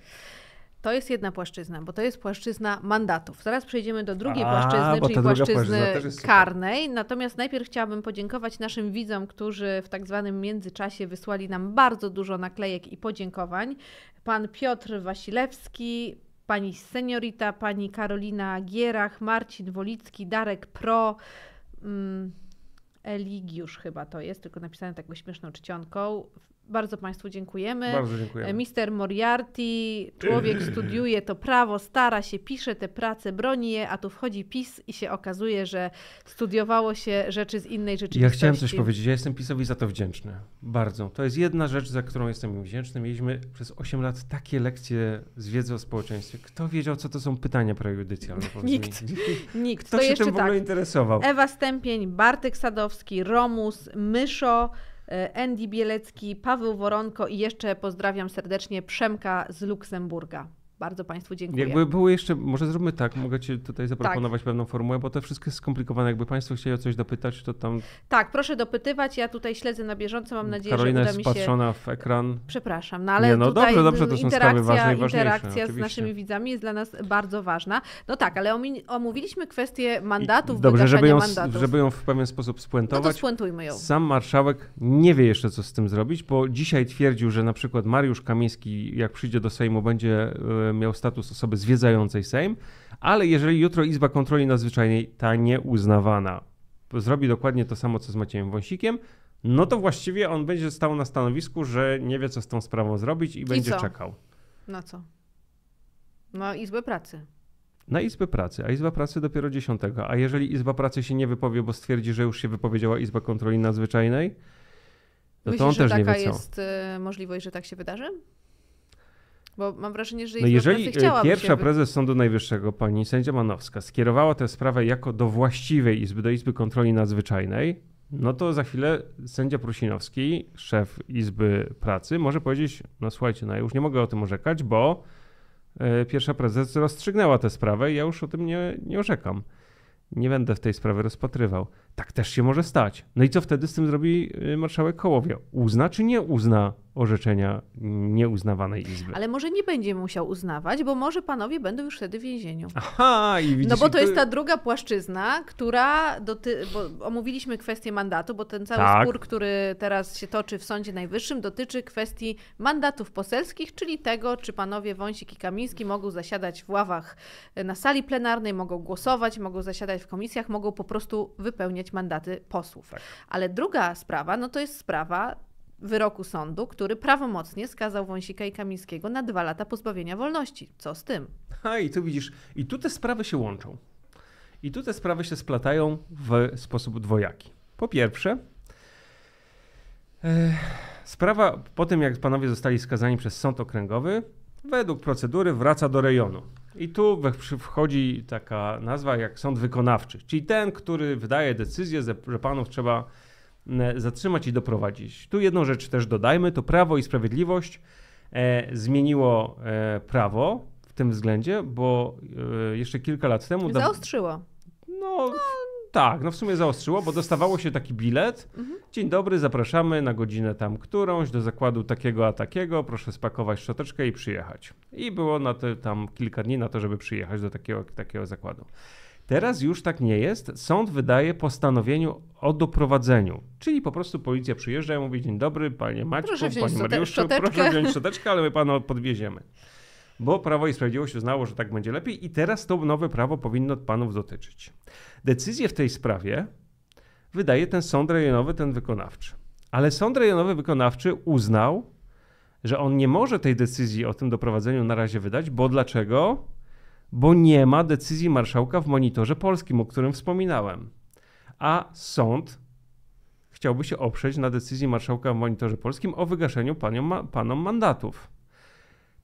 To jest jedna płaszczyzna, bo to jest płaszczyzna mandatów. Zaraz przejdziemy do drugiej A, płaszczyzny, czyli płaszczyzny karnej. Natomiast najpierw chciałabym podziękować naszym widzom, którzy w tak zwanym międzyczasie wysłali nam bardzo dużo naklejek i podziękowań. Pan Piotr Wasilewski, pani Seniorita, pani Karolina Gierach, Marcin Wolicki, Darek Pro. Mm, Eligiusz chyba to jest, tylko napisane taką śmieszną czcionką. Bardzo Państwu dziękujemy. Bardzo dziękujemy. E, mister Moriarty, człowiek studiuje to prawo, stara się, pisze te prace, broni je, a tu wchodzi PiS i się okazuje, że studiowało się rzeczy z innej rzeczywistości. Ja chciałem coś powiedzieć. Ja jestem PiSowi za to wdzięczny. Bardzo. To jest jedna rzecz, za którą jestem im wdzięczny. Mieliśmy przez 8 lat takie lekcje z wiedzy o społeczeństwie. Kto wiedział, co to są pytania prejudycjalne? Nikt. Nikt. Kto to się jeszcze tym w ogóle tak. interesował? Ewa Stępień, Bartek Sadowski, Romus, Myszo, E, Andy Bielecki, Paweł Woronko i jeszcze pozdrawiam serdecznie Przemka z Luksemburga. Bardzo Państwu dziękuję. Jakby było jeszcze, może zróbmy tak, mogę Ci tutaj tak. zaproponować tak. pewną formułę, bo to wszystko jest skomplikowane. Jakby Państwo chcieli o coś dopytać, to tam. Tak, proszę dopytywać. Ja tutaj śledzę na bieżąco, mam nadzieję, Karolina że uda mi się. Karolina jest w ekran. Przepraszam, no ale. Nie, no tutaj dobrze, dobrze, to są sprawy ważne i Interakcja z naszymi widzami jest dla nas bardzo ważna. No tak, ale omówiliśmy kwestię mandatów, I dobrze, żeby ją, mandatów. żeby ją w pewien sposób spuentować. No to spuentujmy ją. Sam marszałek nie wie jeszcze, co z tym zrobić, bo dzisiaj twierdził, że na przykład Mariusz Kamiński, jak przyjdzie do Sejmu, będzie e, miał status osoby zwiedzającej Sejm, ale jeżeli jutro Izba Kontroli Nadzwyczajnej, ta nieuznawana, zrobi dokładnie to samo co z Maciejem Wąsikiem, no to właściwie on będzie stał na stanowisku, że nie wie co z tą sprawą zrobić i, I będzie co? czekał. Na co? Na Izbę Pracy. Na Izbę Pracy, a Izba Pracy dopiero 10. A jeżeli Izba Pracy się nie wypowie, bo stwierdzi, że już się wypowiedziała Izba Kontroli Nadzwyczajnej, no Myślisz, to on też nie wie co. Myślisz, że taka jest y, możliwość, że tak się wydarzy? Bo mam wrażenie, że no jeżeli y, pierwsza prezes Sądu Najwyższego, pani sędzia Manowska, skierowała tę sprawę jako do właściwej Izby, do Izby Kontroli Nadzwyczajnej, no to za chwilę sędzia Prusinowski, szef Izby Pracy, może powiedzieć, no słuchajcie, no ja już nie mogę o tym orzekać, bo e, pierwsza prezes rozstrzygnęła tę sprawę i ja już o tym nie, nie orzekam. Nie będę w tej sprawy rozpatrywał tak też się może stać. No i co wtedy z tym zrobi y, marszałek Kołowie? Uzna czy nie uzna orzeczenia nieuznawanej izby? Ale może nie będzie musiał uznawać, bo może panowie będą już wtedy w więzieniu. Aha, i widzisz, No bo to jest ta druga płaszczyzna, która doty... bo omówiliśmy kwestię mandatu, bo ten cały tak. spór, który teraz się toczy w Sądzie Najwyższym, dotyczy kwestii mandatów poselskich, czyli tego, czy panowie Wąsik i Kamiński mogą zasiadać w ławach y, na sali plenarnej, mogą głosować, mogą zasiadać w komisjach, mogą po prostu wypełniać mieć mandaty posłów. Tak. Ale druga sprawa, no to jest sprawa wyroku sądu, który prawomocnie skazał Wąsika i Kamińskiego na dwa lata pozbawienia wolności. Co z tym? A i tu widzisz, i tu te sprawy się łączą. I tu te sprawy się splatają w sposób dwojaki. Po pierwsze, e, sprawa po tym, jak panowie zostali skazani przez sąd okręgowy, według procedury wraca do rejonu. I tu wchodzi taka nazwa jak sąd wykonawczy, czyli ten, który wydaje decyzję, że panów trzeba mm, zatrzymać i doprowadzić. Tu jedną rzecz też dodajmy, to Prawo i Sprawiedliwość e, zmieniło e, prawo w tym względzie, bo e, jeszcze kilka lat temu... Zaostrzyło. No, no tak, no w sumie zaostrzyło, bo dostawało się taki bilet. Mhm. Dzień dobry, zapraszamy na godzinę tam którąś do zakładu takiego a takiego, proszę spakować szczoteczkę i przyjechać. I było na te tam kilka dni na to, żeby przyjechać do takiego, takiego zakładu. Teraz już tak nie jest. Sąd wydaje postanowieniu o doprowadzeniu. Czyli po prostu policja przyjeżdża i mówi: Dzień dobry, panie Maćku, proszę panie Mariuszu, szczoteczkę. proszę wziąć szczoteczkę, ale my pana podwieziemy bo Prawo i Sprawiedliwość uznało, że tak będzie lepiej i teraz to nowe prawo powinno panów dotyczyć. Decyzję w tej sprawie wydaje ten sąd rejonowy, ten wykonawczy. Ale sąd rejonowy wykonawczy uznał, że on nie może tej decyzji o tym doprowadzeniu na razie wydać, bo dlaczego? Bo nie ma decyzji marszałka w monitorze polskim, o którym wspominałem. A sąd chciałby się oprzeć na decyzji marszałka w monitorze polskim o wygaszeniu panią, panom mandatów.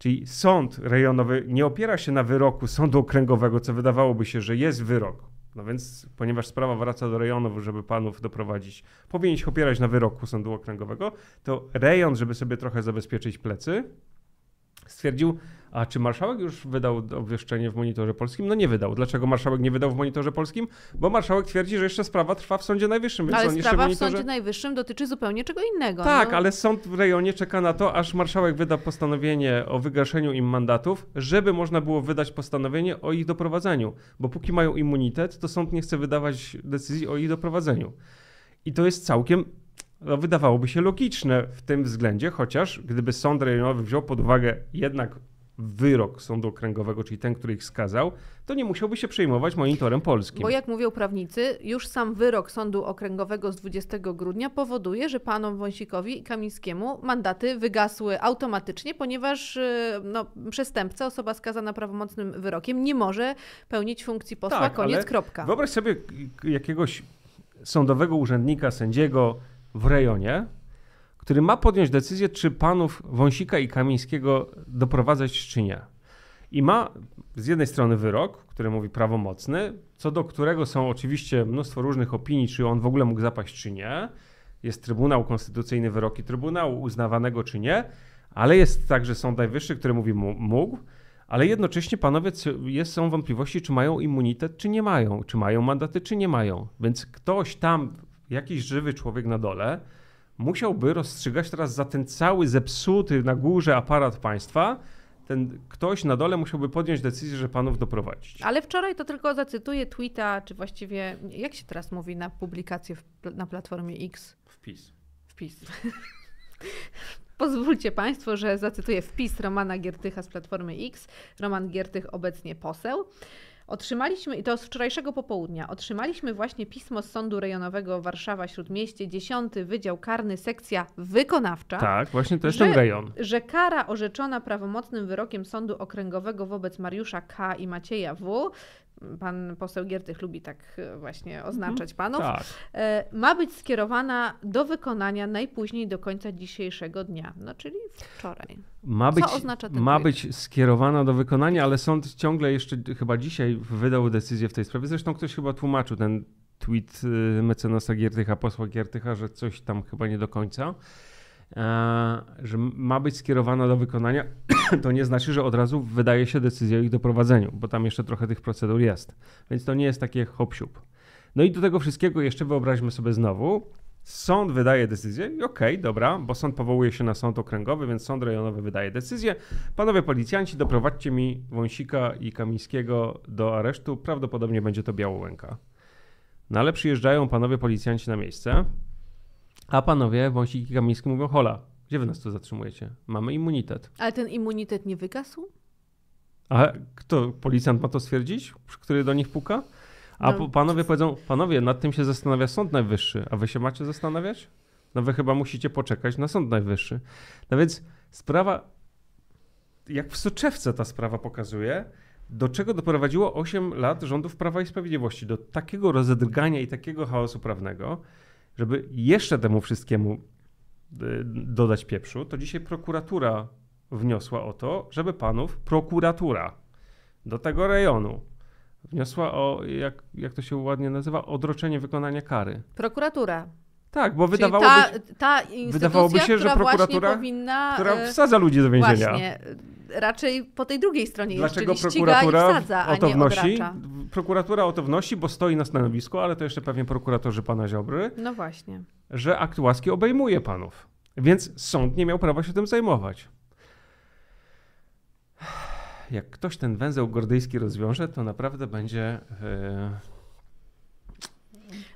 Czyli sąd rejonowy nie opiera się na wyroku sądu okręgowego, co wydawałoby się, że jest wyrok. No więc, ponieważ sprawa wraca do rejonów, żeby panów doprowadzić, powinien się opierać na wyroku sądu okręgowego, to rejon, żeby sobie trochę zabezpieczyć plecy, stwierdził, a czy marszałek już wydał obwieszczenie w monitorze polskim? No nie wydał. Dlaczego marszałek nie wydał w monitorze polskim? Bo marszałek twierdzi, że jeszcze sprawa trwa w Sądzie Najwyższym. Więc ale on sprawa monitorze... w Sądzie Najwyższym dotyczy zupełnie czego innego. Tak, no. ale sąd w rejonie czeka na to, aż marszałek wyda postanowienie o wygaszeniu im mandatów, żeby można było wydać postanowienie o ich doprowadzeniu. Bo póki mają immunitet, to sąd nie chce wydawać decyzji o ich doprowadzeniu. I to jest całkiem no, wydawałoby się logiczne w tym względzie, chociaż gdyby sąd rejonowy wziął pod uwagę jednak wyrok sądu okręgowego, czyli ten, który ich skazał, to nie musiałby się przejmować monitorem polskim. Bo jak mówią prawnicy, już sam wyrok sądu okręgowego z 20 grudnia powoduje, że panom Wąsikowi i Kamińskiemu mandaty wygasły automatycznie, ponieważ y, no, przestępca, osoba skazana prawomocnym wyrokiem, nie może pełnić funkcji posła, tak, koniec, kropka. Wyobraź sobie y, y, jakiegoś sądowego urzędnika, sędziego w rejonie, który ma podjąć decyzję, czy panów Wąsika i Kamińskiego doprowadzać czy nie. I ma z jednej strony wyrok, który mówi prawomocny, co do którego są oczywiście mnóstwo różnych opinii, czy on w ogóle mógł zapaść, czy nie. Jest Trybunał Konstytucyjny, wyroki Trybunału uznawanego, czy nie, ale jest także Sąd Najwyższy, który mówi mógł, ale jednocześnie panowie jest, są wątpliwości, czy mają immunitet, czy nie mają, czy mają mandaty, czy nie mają. Więc ktoś tam, jakiś żywy człowiek na dole, musiałby rozstrzygać teraz za ten cały zepsuty na górze aparat państwa, ten ktoś na dole musiałby podjąć decyzję, że panów doprowadzić. Ale wczoraj to tylko zacytuję tweeta, czy właściwie, jak się teraz mówi na publikację w, na platformie X? Wpis. Wpis. Pozwólcie Państwo, że zacytuję wpis Romana Giertycha z Platformy X. Roman Giertych obecnie poseł. Otrzymaliśmy, i to z wczorajszego popołudnia, otrzymaliśmy właśnie pismo z Sądu Rejonowego Warszawa Śródmieście, 10 Wydział Karny, sekcja wykonawcza. Tak, właśnie to jest że, ten rejon. Że kara orzeczona prawomocnym wyrokiem Sądu Okręgowego wobec Mariusza K. i Macieja W pan poseł Giertych lubi tak e, właśnie mhm. oznaczać panów, tak. E, ma być skierowana do wykonania najpóźniej do końca dzisiejszego dnia, no czyli wczoraj. Ma być, Co oznacza ten ma być skierowana do wykonania, ale sąd ciągle jeszcze chyba dzisiaj wydał decyzję w tej sprawie. Zresztą ktoś chyba tłumaczył ten tweet y, mecenasa Giertycha, posła Giertycha, że coś tam chyba nie do końca. E, że ma być skierowana do wykonania, to nie znaczy, że od razu wydaje się decyzję o ich doprowadzeniu, bo tam jeszcze trochę tych procedur jest. Więc to nie jest takie hop -siup. No i do tego wszystkiego jeszcze wyobraźmy sobie znowu, Sąd wydaje decyzję i okej, okay, dobra, bo sąd powołuje się na sąd okręgowy, więc sąd rejonowy wydaje decyzję. Panowie policjanci, doprowadźcie mi Wąsika i Kamińskiego do aresztu, prawdopodobnie będzie to Białołęka. No ale przyjeżdżają panowie policjanci na miejsce, a panowie wąsiki kamińskie mówią, hola, gdzie wy nas tu zatrzymujecie? Mamy immunitet. Ale ten immunitet nie wygasł? A kto, policjant ma to stwierdzić, który do nich puka? A no, panowie czy... powiedzą, panowie, nad tym się zastanawia Sąd Najwyższy, a wy się macie zastanawiać? No wy chyba musicie poczekać na Sąd Najwyższy. No więc sprawa, jak w soczewce ta sprawa pokazuje, do czego doprowadziło 8 lat rządów Prawa i Sprawiedliwości, do takiego rozedrgania i takiego chaosu prawnego, żeby jeszcze temu wszystkiemu y, dodać pieprzu, to dzisiaj prokuratura wniosła o to, żeby panów prokuratura do tego rejonu wniosła o, jak, jak to się ładnie nazywa, odroczenie wykonania kary. Prokuratura tak, bo Czyli wydawałoby, ta, ta wydawałoby się, że prokuratura, powinna, która e, wsadza ludzi do więzienia. Właśnie, e, raczej po tej drugiej stronie Dlaczego jest, prokuratura wsadza, o to wnosi? Odracza. Prokuratura o to wnosi, bo stoi na stanowisku, ale to jeszcze pewnie prokuratorzy pana Ziobry. No właśnie. Że akt łaski obejmuje panów. Więc sąd nie miał prawa się tym zajmować. Jak ktoś ten węzeł gordyjski rozwiąże, to naprawdę będzie... Yy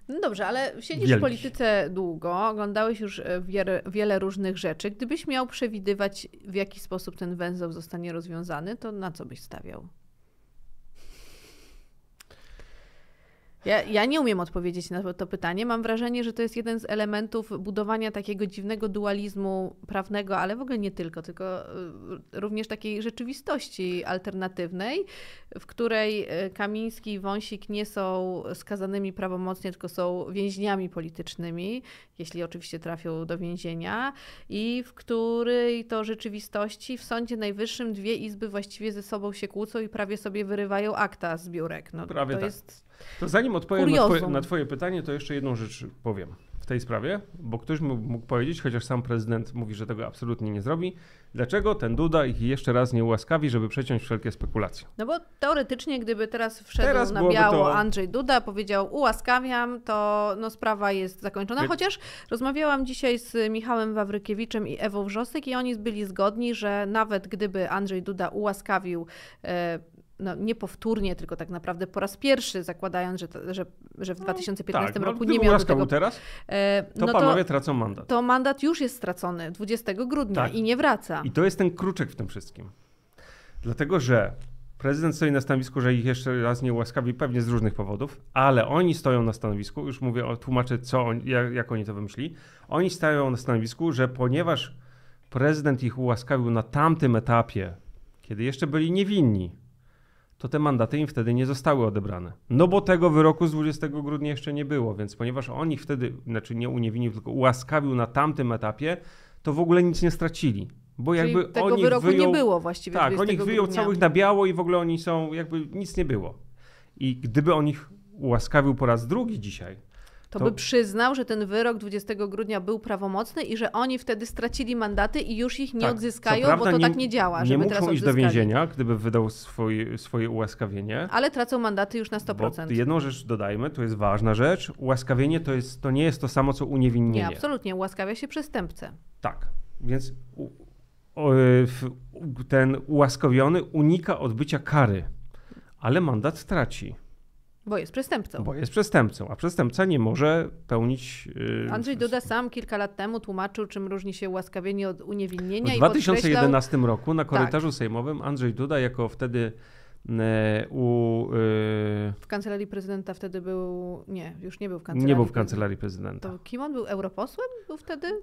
no dobrze, ale siedzisz Wielki. w polityce długo, oglądałeś już e, wiele, wiele różnych rzeczy. Gdybyś miał przewidywać, w jaki sposób ten węzeł zostanie rozwiązany, to na co byś stawiał? Ja, ja nie umiem odpowiedzieć na to pytanie. Mam wrażenie, że to jest jeden z elementów budowania takiego dziwnego dualizmu prawnego, ale w ogóle nie tylko, tylko y, również takiej rzeczywistości alternatywnej, w której y, Kamiński i Wąsik nie są skazanymi prawomocnie, tylko są więźniami politycznymi, jeśli oczywiście trafią do więzienia, i w której to rzeczywistości w Sądzie Najwyższym dwie izby właściwie ze sobą się kłócą i prawie sobie wyrywają akta z biurek. No, prawie to tak. jest to zanim odpowiem na twoje, na twoje, pytanie, to jeszcze jedną rzecz powiem w tej sprawie, bo ktoś mógł powiedzieć, chociaż sam prezydent mówi, że tego absolutnie nie zrobi, dlaczego ten Duda ich jeszcze raz nie ułaskawi, żeby przeciąć wszelkie spekulacje. No bo teoretycznie, gdyby teraz wszedł teraz na biało to... Andrzej Duda, powiedział ułaskawiam, to no, sprawa jest zakończona. Chociaż rozmawiałam dzisiaj z Michałem Wawrykiewiczem i Ewą Wrzosek i oni byli zgodni, że nawet gdyby Andrzej Duda ułaskawił e, no, niepowtórnie, tylko tak naprawdę po raz pierwszy, zakładając, że, że, że w 2015 no, tak, no, roku no, nie miał tego... teraz, e, to no panowie to, tracą mandat. To mandat już jest stracony 20 grudnia tak. i nie wraca. I to jest ten kruczek w tym wszystkim. Dlatego, że prezydent stoi na stanowisku, że ich jeszcze raz nie ułaskawi, pewnie z różnych powodów, ale oni stoją na stanowisku, już mówię, o, tłumaczę, co on, jak, jak oni to wymyśli. Oni stają na stanowisku, że ponieważ prezydent ich ułaskawił na tamtym etapie, kiedy jeszcze byli niewinni, to te mandaty im wtedy nie zostały odebrane. No bo tego wyroku z 20 grudnia jeszcze nie było, więc ponieważ on ich wtedy, znaczy nie uniewinił, tylko ułaskawił na tamtym etapie, to w ogóle nic nie stracili. Bo Czyli jakby tego on wyroku wyjął, nie było właściwie. Tak, on ich wyjął grudnia. całych na biało i w ogóle oni są, jakby nic nie było. I gdyby on ich ułaskawił po raz drugi dzisiaj, to, to, by przyznał, że ten wyrok 20 grudnia był prawomocny i że oni wtedy stracili mandaty i już ich nie tak, odzyskają, prawda, bo to nie, tak nie działa. Żeby nie muszą teraz iść do więzienia, gdyby wydał swój, swoje ułaskawienie. Ale tracą mandaty już na 100%. Bo jedną rzecz dodajmy, to jest ważna rzecz. Ułaskawienie to, jest, to nie jest to samo, co uniewinnienie. Nie, absolutnie. Ułaskawia się przestępcę. Tak. Więc u, o, e, ten ułaskawiony unika odbycia kary, ale mandat traci. Bo jest przestępcą. Bo jest przestępcą, a przestępca nie może pełnić. Yy... Andrzej Duda sam kilka lat temu tłumaczył, czym różni się ułaskawienie od uniewinnienia. W 2011 podkreślał... roku na tak. korytarzu tak. sejmowym Andrzej Duda, jako wtedy y, u. Yy... W kancelarii prezydenta wtedy był. Nie, już nie był w kancelarii. Nie był w kancelarii prezydenta. To kim on był? Europosłem był wtedy?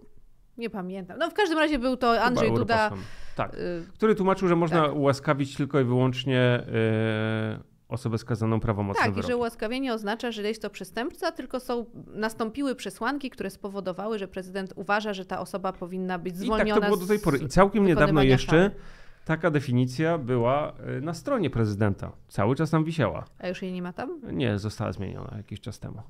Nie pamiętam. No w każdym razie był to Andrzej Duda. Tak. Y, Który tłumaczył, że można tak. ułaskawić tylko i wyłącznie. Yy osobę skazaną prawomocnym Tak, i że ułaskawienie oznacza, że jest to przestępca, tylko są, nastąpiły przesłanki, które spowodowały, że prezydent uważa, że ta osoba powinna być zwolniona. I tak to było do tej pory. I całkiem niedawno jeszcze kary. taka definicja była y, na stronie prezydenta. Cały czas tam wisiała. A już jej nie ma tam? Nie, została zmieniona jakiś czas temu.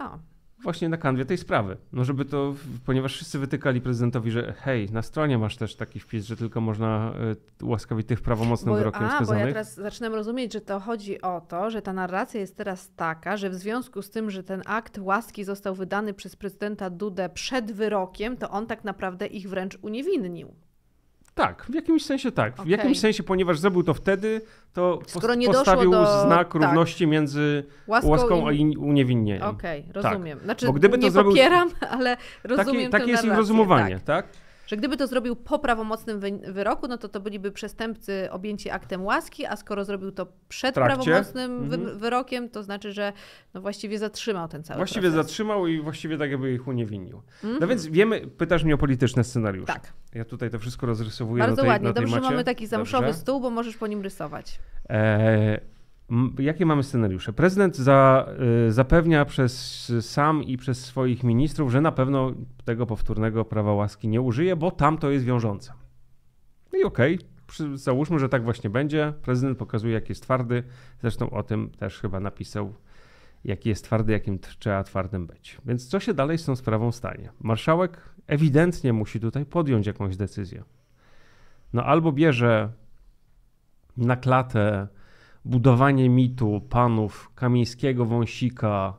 A właśnie na kanwie tej sprawy. No żeby to, ponieważ wszyscy wytykali prezydentowi, że hej, na stronie masz też taki wpis, że tylko można e, łaskawie tych prawomocnym bo, wyrokiem a, bo ja teraz zaczynam rozumieć, że to chodzi o to, że ta narracja jest teraz taka, że w związku z tym, że ten akt łaski został wydany przez prezydenta Dudę przed wyrokiem, to on tak naprawdę ich wręcz uniewinnił. Tak, w jakimś sensie tak. Okay. W jakimś sensie, ponieważ zrobił to wtedy, to Skoro nie postawił do... znak tak. równości między łaską, łaską i... a uniewinnieniem. Okej, okay, tak. rozumiem. Tak. Znaczy, Bo gdyby nie to zrobił... popieram, ale rozumiem Takie, takie jest ich rozumowanie, tak? tak? że gdyby to zrobił po prawomocnym wyroku, no to to byliby przestępcy objęci aktem łaski, a skoro zrobił to przed prawomocnym mhm. wyrokiem, to znaczy, że no właściwie zatrzymał ten cały Właściwie proces. zatrzymał i właściwie tak jakby ich uniewinnił. No mhm. No więc wiemy, pytasz mnie o polityczne scenariusze. Tak. Ja tutaj to wszystko rozrysowuję Bardzo na tej, ładnie, na tej dobrze, macie. mamy taki zamszowy stół, bo możesz po nim rysować. Eee, Jakie mamy scenariusze? Prezydent za, y, zapewnia przez sam i przez swoich ministrów, że na pewno tego powtórnego prawa łaski nie użyje, bo tam to jest wiążące. No I okej, okay załóżmy, że tak właśnie będzie. Prezydent pokazuje, jaki jest twardy. Zresztą o tym też chyba napisał, jaki jest twardy, jakim trzeba twardym być. Więc co się dalej z tą sprawą stanie? Marszałek ewidentnie musi tutaj podjąć jakąś decyzję. No albo bierze na klatę budowanie mitu panów Kamińskiego, Wąsika,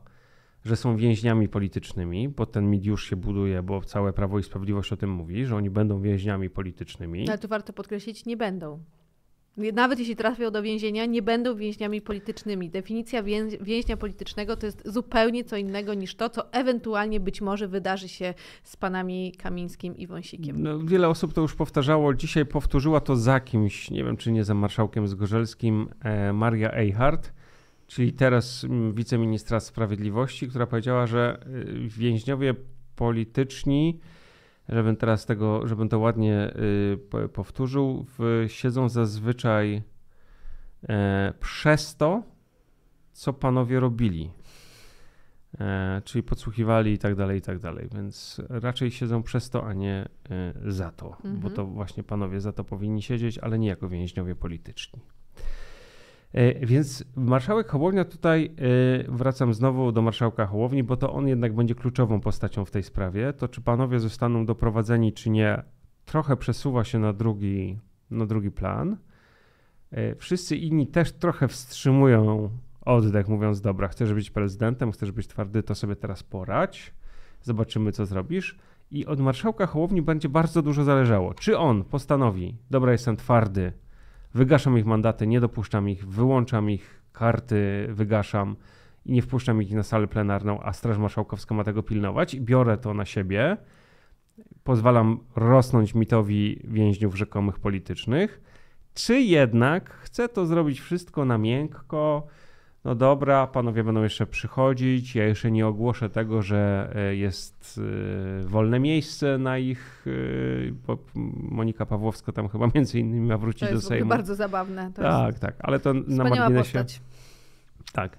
że są więźniami politycznymi, bo ten mit już się buduje, bo całe Prawo i Sprawiedliwość o tym mówi, że oni będą więźniami politycznymi. Ale to warto podkreślić, nie będą. Nawet jeśli trafią do więzienia, nie będą więźniami politycznymi. Definicja więźnia politycznego to jest zupełnie co innego niż to, co ewentualnie być może wydarzy się z panami Kamińskim i Wąsikiem. No, wiele osób to już powtarzało. Dzisiaj powtórzyła to za kimś, nie wiem czy nie za marszałkiem Zgorzelskim, e, Maria Eichhardt, czyli teraz mm, wiceministra sprawiedliwości, która powiedziała, że y, więźniowie polityczni żebym teraz tego, żebym to ładnie y, powtórzył, w, siedzą zazwyczaj e, przez to, co panowie robili. E, czyli podsłuchiwali i tak dalej, i tak dalej. Więc raczej siedzą przez to, a nie y, za to, mhm. bo to właśnie panowie za to powinni siedzieć, ale nie jako więźniowie polityczni. E, więc marszałek Hołownia tutaj e, wracam znowu do marszałka Hołowni, bo to on jednak będzie kluczową postacią w tej sprawie. To czy panowie zostaną doprowadzeni, czy nie, trochę przesuwa się na drugi, na drugi plan. E, wszyscy inni też trochę wstrzymują oddech, mówiąc: Dobra, chcesz być prezydentem, chcesz być twardy, to sobie teraz porać, zobaczymy, co zrobisz. I od marszałka Hołowni będzie bardzo dużo zależało. Czy on postanowi: Dobra, jestem twardy, wygaszam ich mandaty, nie dopuszczam ich, wyłączam ich karty, wygaszam i nie wpuszczam ich na salę plenarną, a Straż Marszałkowska ma tego pilnować i biorę to na siebie. Pozwalam rosnąć mitowi więźniów rzekomych politycznych, czy jednak chcę to zrobić wszystko na miękko, no dobra, panowie będą jeszcze przychodzić, ja jeszcze nie ogłoszę tego, że e, jest e, wolne miejsce na ich, bo e, Monika Pawłowska tam chyba między innymi ma wrócić do Sejmu. To jest bardzo zabawne. To tak, jest... tak, ale to na marginesie. Postać. Tak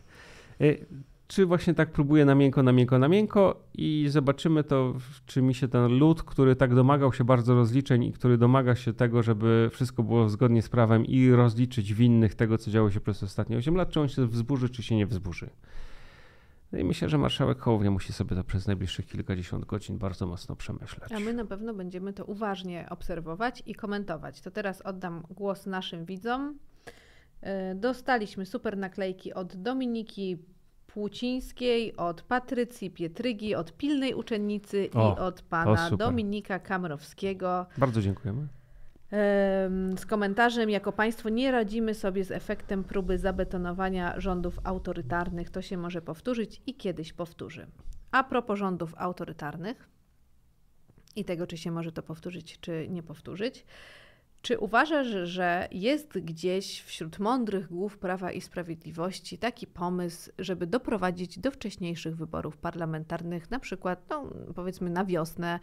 czy właśnie tak próbuję na miękko, na miękko, na miękko i zobaczymy to, czy mi się ten lud, który tak domagał się bardzo rozliczeń i który domaga się tego, żeby wszystko było zgodnie z prawem i rozliczyć winnych tego, co działo się przez ostatnie 8 lat, czy on się wzburzy, czy się nie wzburzy. No i myślę, że marszałek Hołownia musi sobie to przez najbliższych kilkadziesiąt godzin bardzo mocno przemyśleć. A my na pewno będziemy to uważnie obserwować i komentować. To teraz oddam głos naszym widzom. E, dostaliśmy super naklejki od Dominiki Płucińskiej, od Patrycji Pietrygi, od pilnej uczennicy o, i od pana Dominika Kamrowskiego. Bardzo dziękujemy. Z komentarzem, jako państwo nie radzimy sobie z efektem próby zabetonowania rządów autorytarnych. To się może powtórzyć i kiedyś powtórzy. A propos rządów autorytarnych i tego, czy się może to powtórzyć, czy nie powtórzyć. Czy uważasz, że jest gdzieś wśród mądrych głów Prawa i Sprawiedliwości taki pomysł, żeby doprowadzić do wcześniejszych wyborów parlamentarnych, na przykład, no, powiedzmy, na wiosnę,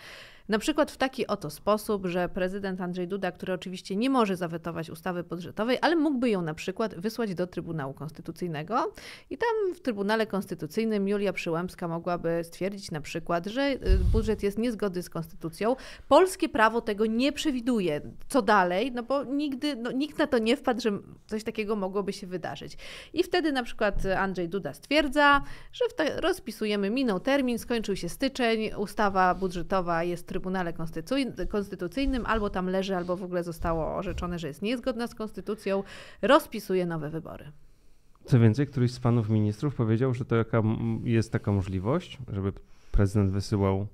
na przykład w taki oto sposób, że prezydent Andrzej Duda, który oczywiście nie może zawetować ustawy budżetowej, ale mógłby ją na przykład wysłać do Trybunału Konstytucyjnego i tam w Trybunale Konstytucyjnym Julia Przyłębska mogłaby stwierdzić na przykład, że y, budżet jest niezgody z konstytucją. Polskie prawo tego nie przewiduje. Co dalej? No bo nigdy, no, nikt na to nie wpadł, że coś takiego mogłoby się wydarzyć. I wtedy na przykład Andrzej Duda stwierdza, że rozpisujemy, minął termin, skończył się styczeń, ustawa budżetowa jest Trybunale Konstytucyjnym, albo tam leży, albo w ogóle zostało orzeczone, że jest niezgodna z konstytucją, rozpisuje nowe wybory. Co więcej, któryś z panów ministrów powiedział, że to jaka jest taka możliwość, żeby prezydent wysyłał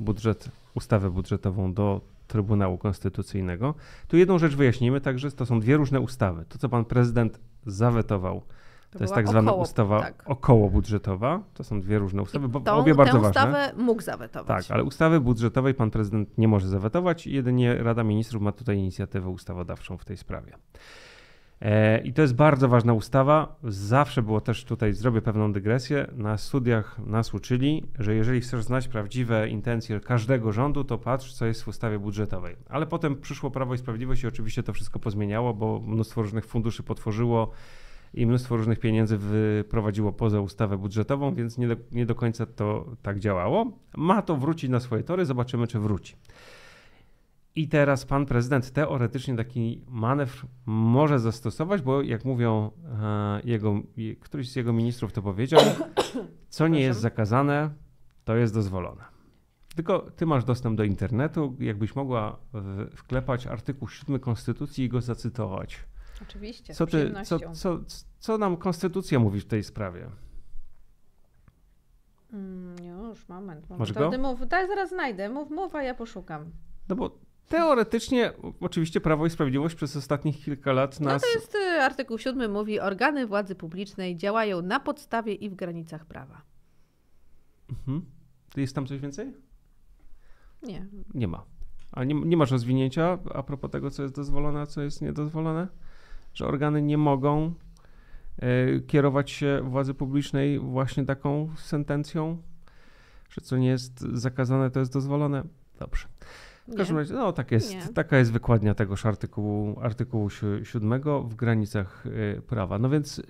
budżet, ustawę budżetową do Trybunału Konstytucyjnego. Tu jedną rzecz wyjaśnimy, także to są dwie różne ustawy. To, co pan prezydent zawetował to, to jest tak zwana około, ustawa tak. okołobudżetowa. To są dwie różne ustawy, bo tą, obie bardzo ważne. ustawę mógł zawetować. Tak, ale ustawy budżetowej pan prezydent nie może zawetować i jedynie Rada Ministrów ma tutaj inicjatywę ustawodawczą w tej sprawie. E, I to jest bardzo ważna ustawa. Zawsze było też tutaj, zrobię pewną dygresję. Na studiach nas uczyli, że jeżeli chcesz znać prawdziwe intencje każdego rządu, to patrz, co jest w ustawie budżetowej. Ale potem przyszło Prawo i Sprawiedliwość i oczywiście to wszystko pozmieniało, bo mnóstwo różnych funduszy potworzyło i mnóstwo różnych pieniędzy wyprowadziło poza ustawę budżetową, więc nie do, nie do końca to tak działało. Ma to wrócić na swoje tory, zobaczymy czy wróci. I teraz pan prezydent teoretycznie taki manewr może zastosować, bo jak mówią e, jego, któryś z jego ministrów to powiedział, co nie jest zakazane, to jest dozwolone. Tylko ty masz dostęp do internetu, jakbyś mogła wklepać artykuł 7 Konstytucji i go zacytować Oczywiście. Co, ty, co, co, co nam konstytucja mówi w tej sprawie? Mm, już, moment. Może to go? Mów, daj, zaraz znajdę. Mów, mów, a ja poszukam. No bo Teoretycznie, oczywiście Prawo i Sprawiedliwość przez ostatnich kilka lat no nas... No to jest y, artykuł 7 mówi, organy władzy publicznej działają na podstawie i w granicach prawa. Mhm. Jest tam coś więcej? Nie. Nie ma. A nie, nie masz rozwinięcia a propos tego, co jest dozwolone, a co jest niedozwolone? że organy nie mogą e, kierować się władzy publicznej właśnie taką sentencją, że co nie jest zakazane, to jest dozwolone. Dobrze. W każdym razie, no tak jest, nie. taka jest wykładnia tegoż artykułu, artykułu 7 w granicach e, prawa. No więc e,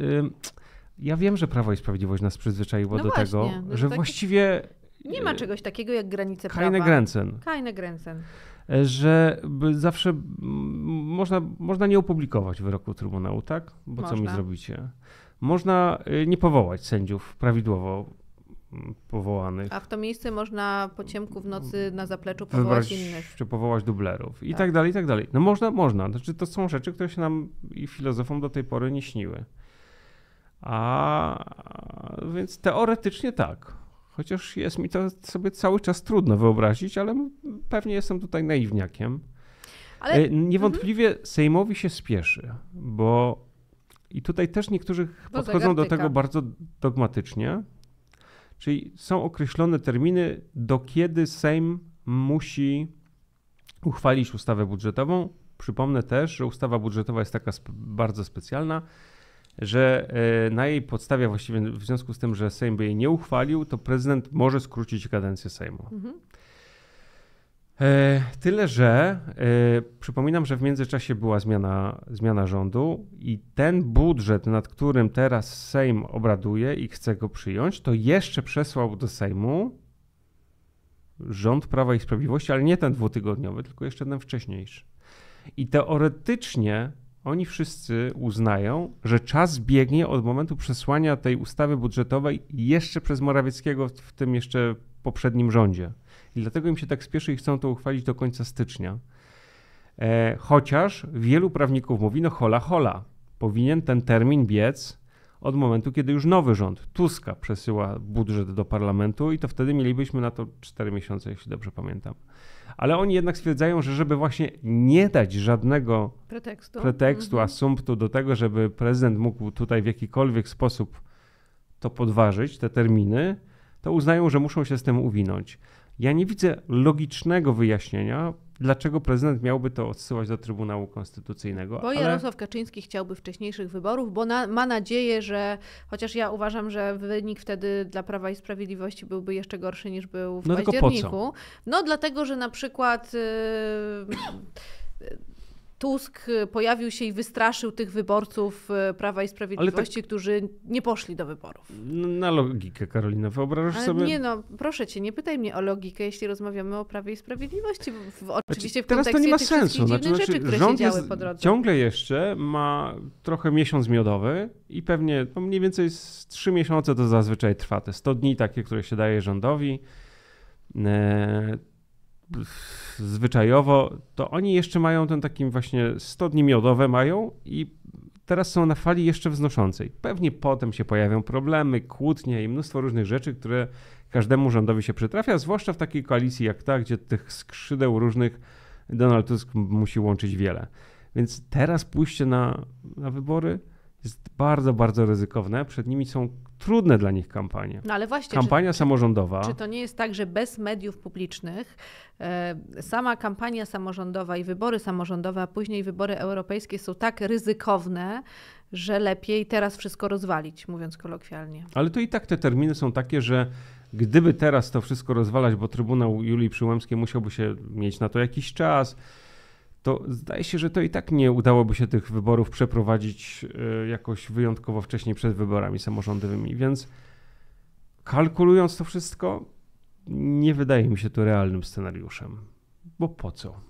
ja wiem, że Prawo i Sprawiedliwość nas przyzwyczaiło no do właśnie, tego, no że tak właściwie... Nie ma czegoś takiego jak granice prawa. Keine Grenzen. Keine Grenzen. E, że zawsze można, można nie opublikować wyroku Trybunału, tak? Bo można. co mi zrobicie? Można e, nie powołać sędziów prawidłowo powołanych. A w to miejsce można po ciemku w nocy na zapleczu powołać Wybrać, innych. Czy powołać dublerów i tak. tak dalej, i tak dalej. No można, można. Znaczy to są rzeczy, które się nam i filozofom do tej pory nie śniły. A więc teoretycznie tak. Chociaż jest mi to sobie cały czas trudno wyobrazić, ale pewnie jestem tutaj naiwniakiem. Ale... E, niewątpliwie mhm. Sejmowi się spieszy, bo i tutaj też niektórzy podchodzą do tego bardzo dogmatycznie, czyli są określone terminy, do kiedy Sejm musi uchwalić ustawę budżetową. Przypomnę też, że ustawa budżetowa jest taka sp bardzo specjalna, że e, na jej podstawie, właściwie w związku z tym, że Sejm by jej nie uchwalił, to prezydent może skrócić kadencję Sejmu. Mhm. E, tyle, że e, przypominam, że w międzyczasie była zmiana, zmiana rządu i ten budżet, nad którym teraz Sejm obraduje i chce go przyjąć, to jeszcze przesłał do Sejmu rząd Prawa i Sprawiedliwości, ale nie ten dwutygodniowy, tylko jeszcze ten wcześniejszy. I teoretycznie oni wszyscy uznają, że czas biegnie od momentu przesłania tej ustawy budżetowej jeszcze przez Morawieckiego w tym jeszcze poprzednim rządzie. I dlatego im się tak spieszy i chcą to uchwalić do końca stycznia. E, chociaż wielu prawników mówi, no hola hola, powinien ten termin biec od momentu, kiedy już nowy rząd Tuska przesyła budżet do parlamentu i to wtedy mielibyśmy na to 4 miesiące, jeśli dobrze pamiętam. Ale oni jednak stwierdzają, że żeby właśnie nie dać żadnego pretekstu, pretekstu mhm. asumptu do tego, żeby prezydent mógł tutaj w jakikolwiek sposób to podważyć, te terminy, to uznają, że muszą się z tym uwinąć. Ja nie widzę logicznego wyjaśnienia, dlaczego prezydent miałby to odsyłać do Trybunału Konstytucyjnego. Bo ale... Jarosław Kaczyński chciałby wcześniejszych wyborów, bo na, ma nadzieję, że chociaż ja uważam, że wynik wtedy dla Prawa i Sprawiedliwości byłby jeszcze gorszy niż był w no październiku. No dlatego, że na przykład. Yy... Tusk y, pojawił się i wystraszył tych wyborców y, Prawa i Sprawiedliwości, tak... którzy nie poszli do wyborów. Na logikę, Karolina, wyobrażasz Ale sobie? Nie no, proszę cię, nie pytaj mnie o logikę, jeśli rozmawiamy o Prawie i Sprawiedliwości. W, znaczy, oczywiście znaczy, w kontekście to nie ma tych sensu. Znaczy, znaczy, które rząd się działy po drodze. ciągle jeszcze ma trochę miesiąc miodowy i pewnie no mniej więcej z trzy miesiące to zazwyczaj trwa. Te 100 dni takie, które się daje rządowi. E, zwyczajowo, to oni jeszcze mają ten takim właśnie 100 dni miodowe mają i teraz są na fali jeszcze wznoszącej. Pewnie potem się pojawią problemy, kłótnie i mnóstwo różnych rzeczy, które każdemu rządowi się przytrafia, zwłaszcza w takiej koalicji jak ta, gdzie tych skrzydeł różnych Donald Tusk musi łączyć wiele. Więc teraz pójście na, na wybory jest bardzo, bardzo ryzykowne. Przed nimi są trudne dla nich kampanie. No ale właśnie. Kampania czy, samorządowa. Czy to nie jest tak, że bez mediów publicznych e, sama kampania samorządowa i wybory samorządowe, a później wybory europejskie są tak ryzykowne, że lepiej teraz wszystko rozwalić, mówiąc kolokwialnie. Ale to i tak te terminy są takie, że gdyby teraz to wszystko rozwalać, bo Trybunał Julii Przyłębskiej musiałby się mieć na to jakiś czas, to zdaje się, że to i tak nie udałoby się tych wyborów przeprowadzić e, jakoś wyjątkowo wcześniej przed wyborami samorządowymi, więc kalkulując to wszystko, nie wydaje mi się to realnym scenariuszem. Bo po co?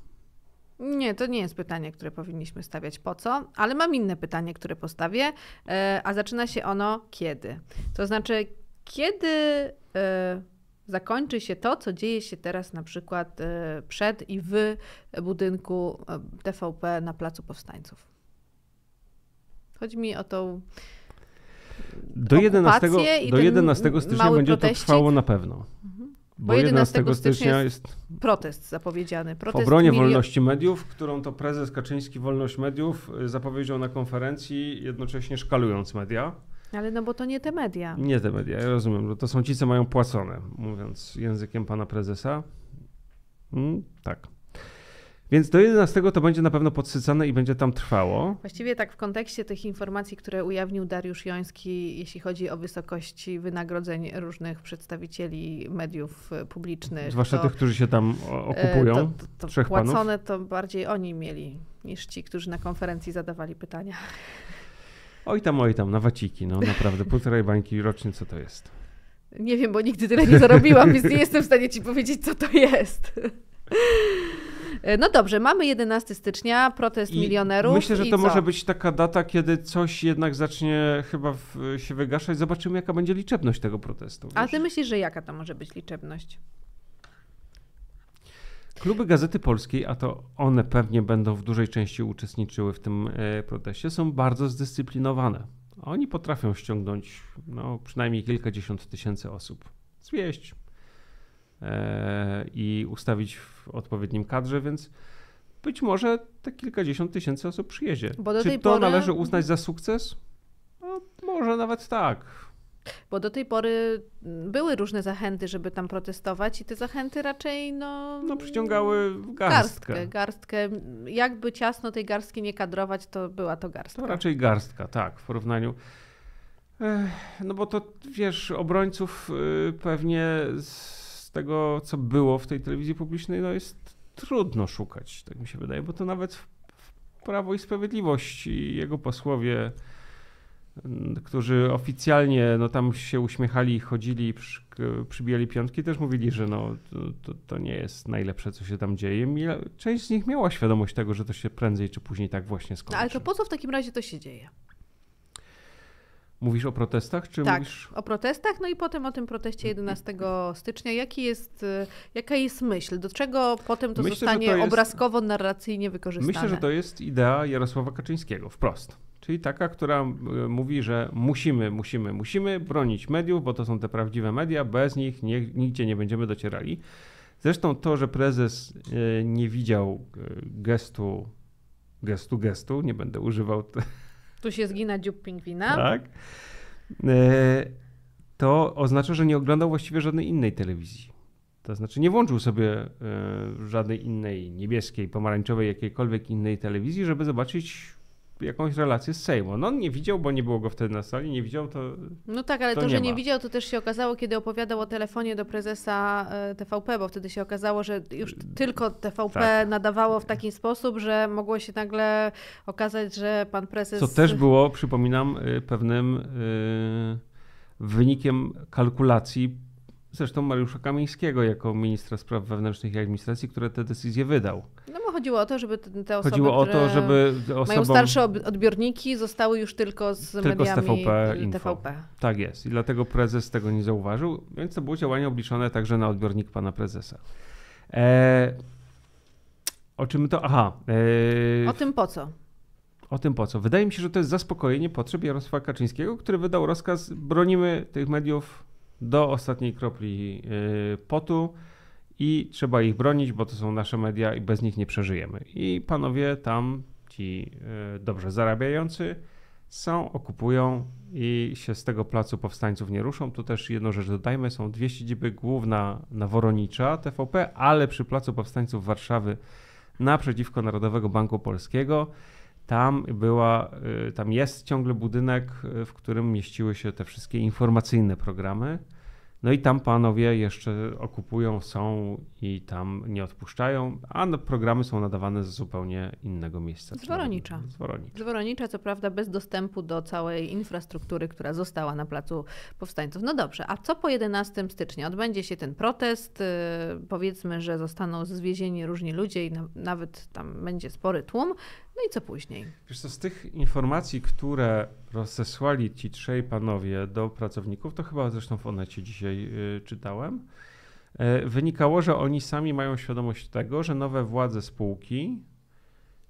Nie, to nie jest pytanie, które powinniśmy stawiać po co, ale mam inne pytanie, które postawię, e, a zaczyna się ono kiedy. To znaczy, kiedy e, zakończy się to, co dzieje się teraz na przykład e, przed i w budynku e, TVP na Placu Powstańców. Chodzi mi o tą e, do 11, do 11 stycznia będzie to trwało na pewno. Mhm. Bo, bo 11, 11 stycznia jest, jest protest zapowiedziany. Protest w obronie milion... wolności mediów, którą to prezes Kaczyński Wolność Mediów y, zapowiedział na konferencji, jednocześnie szkalując media. Ale no bo to nie te media. Nie te media, ja rozumiem, bo to są ci, co mają płacone, mówiąc językiem pana prezesa. Mm, tak. Więc do 11 to będzie na pewno podsycane i będzie tam trwało. Właściwie tak w kontekście tych informacji, które ujawnił Dariusz Joński, jeśli chodzi o wysokości wynagrodzeń różnych przedstawicieli mediów publicznych. Zwłaszcza to, tych, którzy się tam okupują. To, e, to, to trzech płacone panów. to bardziej oni mieli niż ci, którzy na konferencji zadawali pytania. Oj tam, oj tam, na waciki, no naprawdę, półtorej bańki rocznie, co to jest? Nie wiem, bo nigdy tyle nie zarobiłam, więc nie jestem w stanie ci powiedzieć, co to jest. No dobrze, mamy 11 stycznia, protest I milionerów. Myślę, że to co? może być taka data, kiedy coś jednak zacznie chyba w, się wygaszać. Zobaczymy, jaka będzie liczebność tego protestu. A ty myślisz, że jaka to może być liczebność? Kluby Gazety Polskiej, a to one pewnie będą w dużej części uczestniczyły w tym e, proteście, są bardzo zdyscyplinowane. Oni potrafią ściągnąć no, przynajmniej kilkadziesiąt tysięcy osób, zwieść e, i ustawić w odpowiednim kadrze, więc być może te kilkadziesiąt tysięcy osób przyjedzie. Czy to pory... należy uznać za sukces? No, może nawet tak. Bo do tej pory mm, były różne zachęty, żeby tam protestować i te zachęty raczej no... No przyciągały garstkę. Garstkę, garstkę. Jakby ciasno tej garstki nie kadrować, to była to garstka. To raczej garstka, tak, w porównaniu... No bo to, wiesz, obrońców y, pewnie z tego, co było w tej telewizji publicznej, no jest trudno szukać, tak mi się wydaje, bo to nawet w Prawo i Sprawiedliwość i jego posłowie Y, którzy oficjalnie no, tam się uśmiechali, chodzili, przybijali piątki, też mówili, że no, to, to, nie jest najlepsze, co się tam dzieje. Część z nich miała świadomość tego, że to się prędzej czy później tak właśnie no, skończy. No, ale to po co w takim razie to się dzieje? Mówisz o protestach, czy tak, mówisz... o protestach, no i potem o tym proteście 11 stycznia. Jaki jest, y, jaka jest myśl? Do czego potem to Myślę, zostanie to jest... obrazkowo, narracyjnie wykorzystane? Myślę, że to jest idea Jarosława Kaczyńskiego, wprost czyli taka, która e, mówi, że musimy, musimy, musimy bronić mediów, bo to są te prawdziwe media, bez nich nie, nigdzie nie będziemy docierali. Zresztą to, że prezes e, nie widział e, gestu, gestu, gestu, nie będę używał. Tu się zgina dziób pingwina. Tak. To oznacza, że nie oglądał właściwie żadnej innej telewizji. To znaczy nie włączył sobie żadnej innej niebieskiej, pomarańczowej, jakiejkolwiek innej telewizji, żeby zobaczyć jakąś relację z Sejmu. No on nie widział, bo nie było go wtedy na sali, nie widział to. No tak, ale to, to że nie, nie widział, to też się okazało, kiedy opowiadał o telefonie do prezesa e, TVP, bo wtedy się okazało, że już tylko TVP tak. nadawało w taki sposób, że mogło się nagle okazać, że pan prezes. Co też było, przypominam, e, pewnym e, wynikiem kalkulacji zresztą Mariusza Kamińskiego jako ministra spraw wewnętrznych i administracji, który te decyzje wydał. No bo chodziło o to, żeby te osoby, chodziło o to, żeby osobom... mają starsze odbiorniki, zostały już tylko z tylko mediami z TVP, Info. TVP. Tak jest i dlatego prezes tego nie zauważył, więc to było działanie obliczone także na odbiornik pana prezesa. E, o czym to? Aha. E, o tym po co? O tym po co? Wydaje mi się, że to jest zaspokojenie potrzeb Jarosława Kaczyńskiego, który wydał rozkaz bronimy tych mediów do ostatniej kropli y, potu i trzeba ich bronić, bo to są nasze media i bez nich nie przeżyjemy. I panowie tam, ci y, dobrze zarabiający, są, okupują i się z tego placu powstańców nie ruszą. Tu też jedną rzecz dodajmy, są dwie siedziby główna na Woronicza TVP, ale przy placu powstańców Warszawy naprzeciwko Narodowego Banku Polskiego tam była, y, tam jest ciągle budynek, y, w którym mieściły się te wszystkie informacyjne programy. No i tam panowie jeszcze okupują, są i tam nie odpuszczają, a no, programy są nadawane z zupełnie innego miejsca. Z Woronicza. Z Woronicza. Z Woronicza, co prawda bez dostępu do całej infrastruktury, która została na Placu Powstańców. No dobrze, a co po 11 stycznia? Odbędzie się ten protest, y, powiedzmy, że zostaną zwiezieni różni ludzie i nawet tam będzie spory tłum. No i co później? Wiesz co, z tych informacji, które rozesłali ci trzej panowie do pracowników, to chyba zresztą w Onecie dzisiaj yy, czytałem, yy, wynikało, że oni sami mają świadomość tego, że nowe władze spółki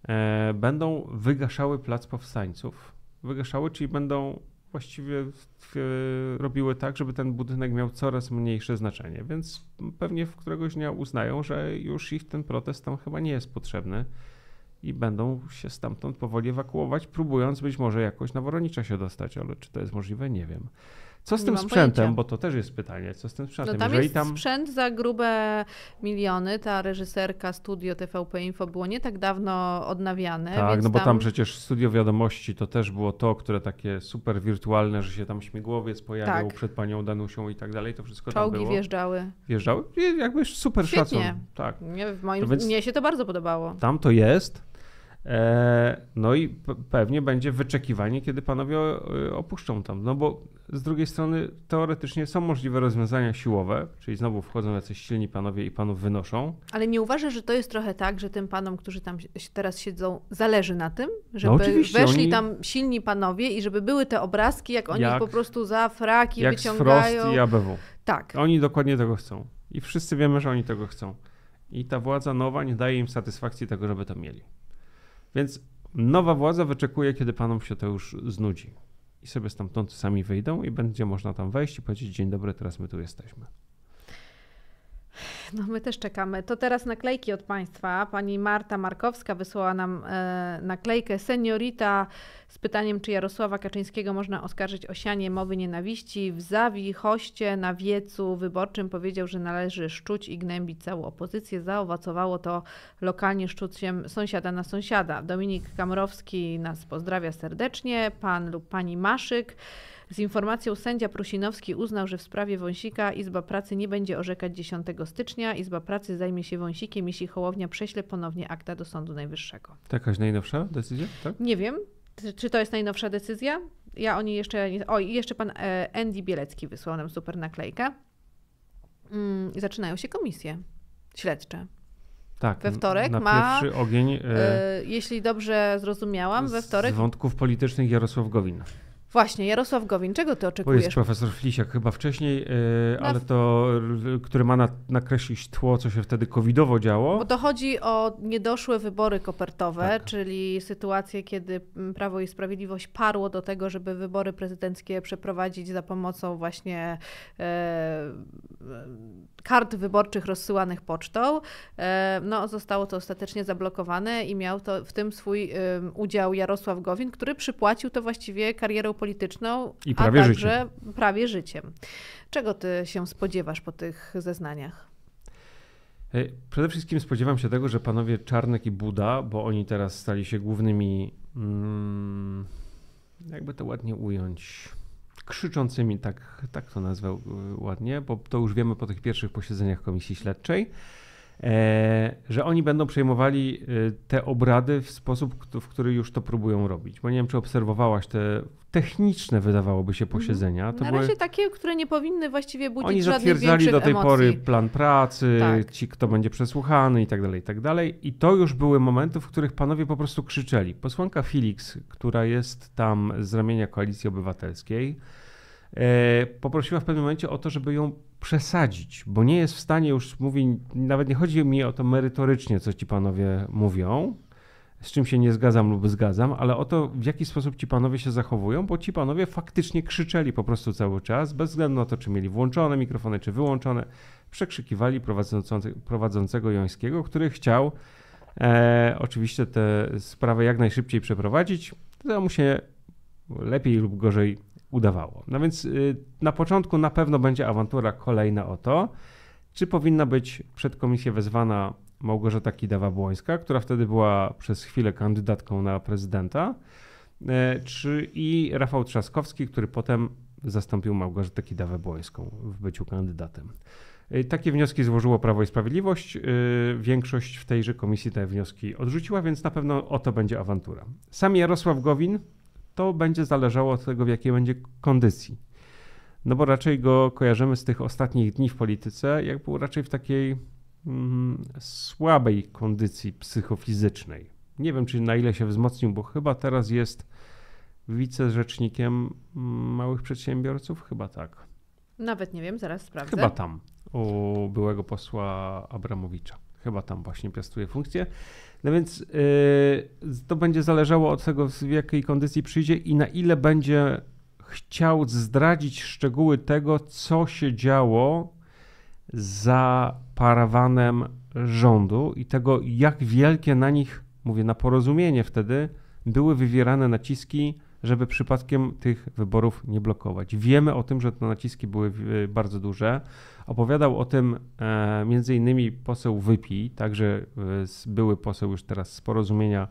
yy, będą wygaszały plac powstańców. Wygaszały, czyli będą właściwie y, robiły tak, żeby ten budynek miał coraz mniejsze znaczenie, więc pewnie w któregoś dnia uznają, że już ich ten protest tam chyba nie jest potrzebny i będą się stamtąd powoli ewakuować, próbując być może jakoś na Woronicza się dostać, ale czy to jest możliwe, nie wiem. Co z nie tym sprzętem? Pojęcia. Bo to też jest pytanie, co z tym no sprzętem? No tam Jeżeli jest tam... sprzęt za grube miliony. Ta reżyserka studio TVP Info było nie tak dawno odnawiane. Tak, no bo tam... tam... przecież studio wiadomości to też było to, które takie super wirtualne, że się tam śmigłowiec pojawił tak. przed panią Danusią i tak dalej. To wszystko Czołgi tam było. wjeżdżały. Wjeżdżały? jakby super Świetnie. szacun. Tak. Nie, w moim... To więc... Mnie się to bardzo podobało. Tam to jest, E, no i pewnie będzie wyczekiwanie, kiedy panowie e, opuszczą tam. No bo z drugiej strony teoretycznie są możliwe rozwiązania siłowe, czyli znowu wchodzą jacyś silni panowie i panów wynoszą. Ale nie uważasz, że to jest trochę tak, że tym panom, którzy tam teraz siedzą, zależy na tym, no żeby no weszli oni... tam silni panowie i żeby były te obrazki, jak oni jak, po prostu za fraki jak wyciągają. Frost i ABW. Tak. Oni dokładnie tego chcą. I wszyscy wiemy, że oni tego chcą. I ta władza nowa nie daje im satysfakcji tego, żeby to mieli. Więc nowa władza wyczekuje, kiedy panom się to już znudzi. I sobie stamtąd sami wyjdą i będzie można tam wejść i powiedzieć dzień dobry, teraz my tu jesteśmy. No my też czekamy. To teraz naklejki od Państwa. Pani Marta Markowska wysłała nam e, naklejkę Seniorita z pytaniem, czy Jarosława Kaczyńskiego można oskarżyć o sianie mowy nienawiści. W Zawi, Hoście, na wiecu wyborczym powiedział, że należy szczuć i gnębić całą opozycję. Zaowacowało to lokalnie szczuciem sąsiada na sąsiada. Dominik Kamrowski nas pozdrawia serdecznie, pan lub pani Maszyk. Z informacją sędzia Prusinowski uznał, że w sprawie Wąsika Izba Pracy nie będzie orzekać 10 stycznia. Izba Pracy zajmie się Wąsikiem, jeśli Hołownia prześle ponownie akta do Sądu Najwyższego. Jakaś najnowsza decyzja? Tak? Nie wiem. Czy to jest najnowsza decyzja? Ja o niej jeszcze. O, i jeszcze pan e, Andy Bielecki wysłał nam super naklejkę. Mm, zaczynają się komisje śledcze. Tak, we wtorek na ma. Pierwszy ogień. E, e jeśli dobrze zrozumiałam, we wtorek. Z wątków politycznych Jarosław Gowin. Właśnie, Jarosław Gowin, czego ty oczekujesz? Bo jest profesor Flisiak chyba wcześniej, yy, ale to, który ma na, nakreślić tło, co się wtedy covidowo działo. Bo to chodzi o niedoszłe wybory kopertowe, tak. czyli sytuację, kiedy mm, Prawo i Sprawiedliwość parło do tego, żeby wybory prezydenckie przeprowadzić za pomocą właśnie yy, kart wyborczych rozsyłanych pocztą. no, zostało to ostatecznie zablokowane i miał to w tym swój udział Jarosław Gowin, który przypłacił to właściwie karierę polityczną, I prawie a także życiem. prawie życiem. Czego ty się spodziewasz po tych zeznaniach? E, przede wszystkim spodziewam się tego, że panowie Czarnek i Buda, bo oni teraz stali się głównymi, mm, jakby to ładnie ująć, krzyczącymi, tak, tak to nazwę e, ładnie, bo to już wiemy po tych pierwszych posiedzeniach Komisji Śledczej, e, że oni będą przejmowali te obrady w sposób, w który już to próbują robić. Bo nie wiem, czy obserwowałaś te techniczne wydawałoby się mhm. posiedzenia. To Na razie były... takie, które nie powinny właściwie budzić Oni zatwierdzali do tej emocji. pory plan pracy, tak. ci kto będzie przesłuchany i tak dalej, i tak dalej. I to już były momenty, w których panowie po prostu krzyczeli. Posłanka Felix, która jest tam z ramienia Koalicji Obywatelskiej, e, poprosiła w pewnym momencie o to, żeby ją przesadzić, bo nie jest w stanie już, mówić. nawet nie chodzi mi o to merytorycznie, co ci panowie mówią, z czym się nie zgadzam lub zgadzam, ale o to, w jaki sposób ci panowie się zachowują, bo ci panowie faktycznie krzyczeli po prostu cały czas, bez względu na to, czy mieli włączone mikrofony, czy wyłączone, przekrzykiwali prowadzącego Jońskiego, który chciał e, oczywiście tę sprawę jak najszybciej przeprowadzić. To mu się lepiej lub gorzej udawało. No więc y, na początku na pewno będzie awantura kolejna o to, czy powinna być przed komisję wezwana Małgorzata Kidawa-Błońska, która wtedy była przez chwilę kandydatką na prezydenta, e, czy i Rafał Trzaskowski, który potem zastąpił Małgorzatę Kidawę-Błońską w byciu kandydatem. E, takie wnioski złożyło Prawo i Sprawiedliwość. E, większość w tejże komisji te wnioski odrzuciła, więc na pewno o to będzie awantura. Sam Jarosław Gowin to będzie zależało od tego, w jakiej będzie kondycji. No bo raczej go kojarzymy z tych ostatnich dni w polityce, jak był raczej w takiej Mm, słabej kondycji psychofizycznej. Nie wiem, czy na ile się wzmocnił, bo chyba teraz jest wicerzecznikiem mm, małych przedsiębiorców, chyba tak. Nawet nie wiem, zaraz sprawdzę. Chyba tam, u byłego posła Abramowicza. Chyba tam właśnie piastuje funkcję. No więc yy, to będzie zależało od tego, w jakiej kondycji przyjdzie i na ile będzie chciał zdradzić szczegóły tego, co się działo za parawanem rządu i tego, jak wielkie na nich, mówię, na porozumienie wtedy, były wywierane naciski, żeby przypadkiem tych wyborów nie blokować. Wiemy o tym, że te naciski były e, bardzo duże. Opowiadał o tym e, między innymi poseł Wypi, także e, były poseł już teraz z porozumienia,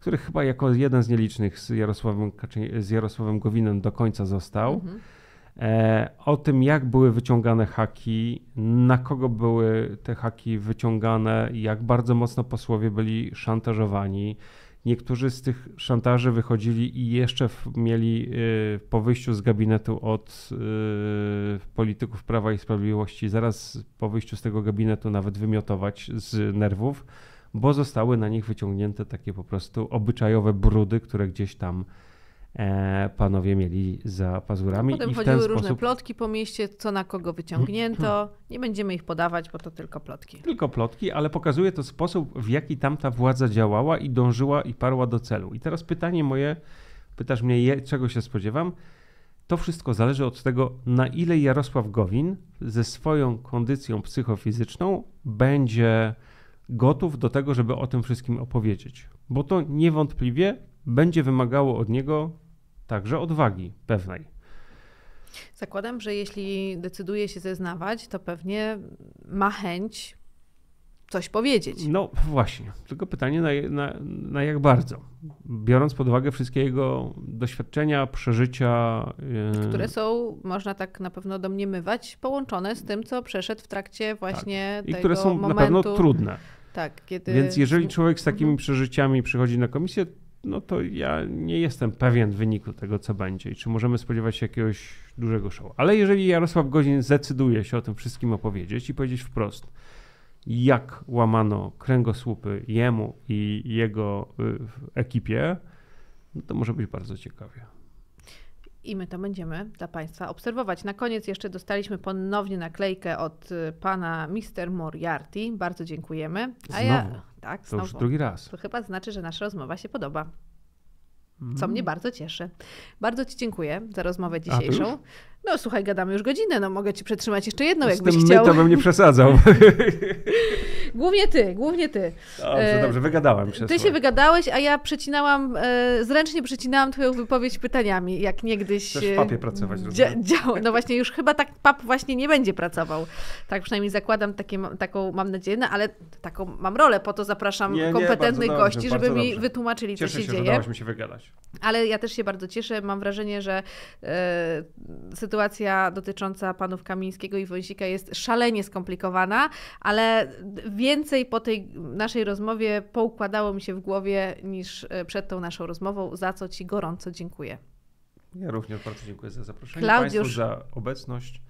który chyba jako jeden z nielicznych z Jarosławem, z Jarosławem Gowinem do końca został. Mhm E, o tym, jak były wyciągane haki, na kogo były te haki wyciągane, jak bardzo mocno posłowie byli szantażowani. Niektórzy z tych szantaży wychodzili i jeszcze mieli y, po wyjściu z gabinetu od y, polityków Prawa i Sprawiedliwości, zaraz po wyjściu z tego gabinetu nawet wymiotować z nerwów, bo zostały na nich wyciągnięte takie po prostu obyczajowe brudy, które gdzieś tam E, panowie mieli za pazurami. Potem I chodziły sposób... różne plotki po mieście, co na kogo wyciągnięto. Nie będziemy ich podawać, bo to tylko plotki. Tylko plotki, ale pokazuje to sposób, w jaki tamta władza działała i dążyła i parła do celu. I teraz pytanie moje, pytasz mnie, czego się spodziewam? To wszystko zależy od tego, na ile Jarosław Gowin ze swoją kondycją psychofizyczną będzie gotów do tego, żeby o tym wszystkim opowiedzieć. Bo to niewątpliwie będzie wymagało od niego także odwagi pewnej. Zakładam, że jeśli decyduje się zeznawać, to pewnie ma chęć coś powiedzieć. No właśnie, tylko pytanie na, na, na jak bardzo. Biorąc pod uwagę wszystkie jego doświadczenia, przeżycia. Yy, które są, można tak na pewno domniemywać, połączone z tym, co przeszedł w trakcie tak. właśnie tak. I tego I które są momentu. na pewno trudne. Tak, kiedy... Więc jeżeli człowiek z takimi mhm. przeżyciami przychodzi na komisję, no to ja nie jestem pewien wyniku tego, co będzie i czy możemy spodziewać się jakiegoś dużego show. Ale jeżeli Jarosław Godzin zdecyduje się o tym wszystkim opowiedzieć i powiedzieć wprost, jak łamano kręgosłupy jemu i jego y, ekipie, no to może być bardzo ciekawie. I my to będziemy dla Państwa obserwować. Na koniec jeszcze dostaliśmy ponownie naklejkę od y, pana Mister Moriarty. Bardzo dziękujemy. A Znowu. ja tak, to już drugi raz. To chyba znaczy, że nasza rozmowa się podoba. Mm. Co mnie bardzo cieszy. Bardzo Ci dziękuję za rozmowę dzisiejszą. No słuchaj, gadamy już godzinę, no mogę Ci przetrzymać jeszcze jedną, Z jakbyś tym chciał. My to bym nie przesadzał. Głównie ty, głównie ty. Dobrze, e, dobrze, wygadałem się. Ty słuchaj. się wygadałeś, a ja przecinałam, e, zręcznie przecinałam twoją wypowiedź pytaniami, jak niegdyś... Chcesz w papie pracować. E, dzia działo, no właśnie, już chyba tak pap właśnie nie będzie pracował. Tak przynajmniej zakładam takie, taką, mam nadzieję, no, ale taką mam rolę, po to zapraszam nie, nie, kompetentnych dobrze, gości, żeby mi dobrze. wytłumaczyli, Cieszę co się, się dzieje. Cieszę się, mi się wygadać. Ale ja też się bardzo cieszę, mam wrażenie, że sytuacja dotycząca panów Kamińskiego i Wąsika jest szalenie skomplikowana, ale wiem, więcej po tej naszej rozmowie poukładało mi się w głowie niż e, przed tą naszą rozmową, za co Ci gorąco dziękuję. Ja również bardzo dziękuję za zaproszenie Klaudiusz... Państwu, za obecność.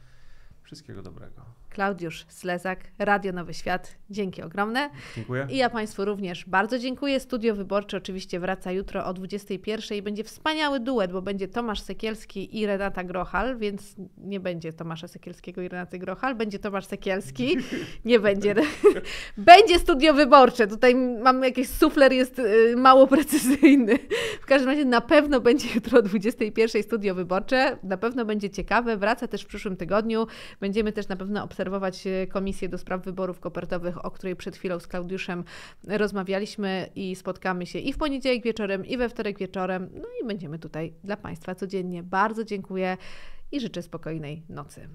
Wszystkiego dobrego. Klaudiusz Slezak, Radio Nowy Świat. Dzięki ogromne. Dziękuję. I ja Państwu również bardzo dziękuję. Studio Wyborcze oczywiście wraca jutro o 21 i będzie wspaniały duet, bo będzie Tomasz Sekielski i Renata Grochal, więc nie będzie Tomasza Sekielskiego i Renaty Grochal, będzie Tomasz Sekielski, nie będzie. będzie Studio Wyborcze. Tutaj mam jakiś sufler, jest y, mało precyzyjny. W każdym razie na pewno będzie jutro o 21 Studio Wyborcze. Na pewno będzie ciekawe. Wraca też w przyszłym tygodniu. Będziemy też na pewno obserwować obserwować e, Komisję do Spraw Wyborów Kopertowych, o której przed chwilą z Klaudiuszem rozmawialiśmy i spotkamy się i w poniedziałek wieczorem, i we wtorek wieczorem. No i będziemy tutaj dla Państwa codziennie. Bardzo dziękuję i życzę spokojnej nocy.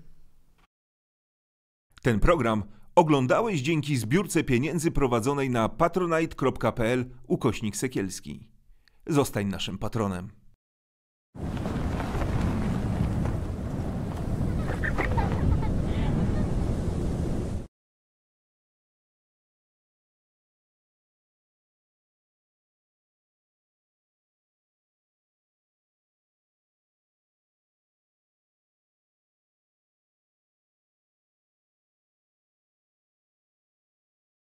Ten program oglądałeś dzięki zbiórce pieniędzy prowadzonej na patronite.pl ukośnik Sekielski. Zostań naszym patronem.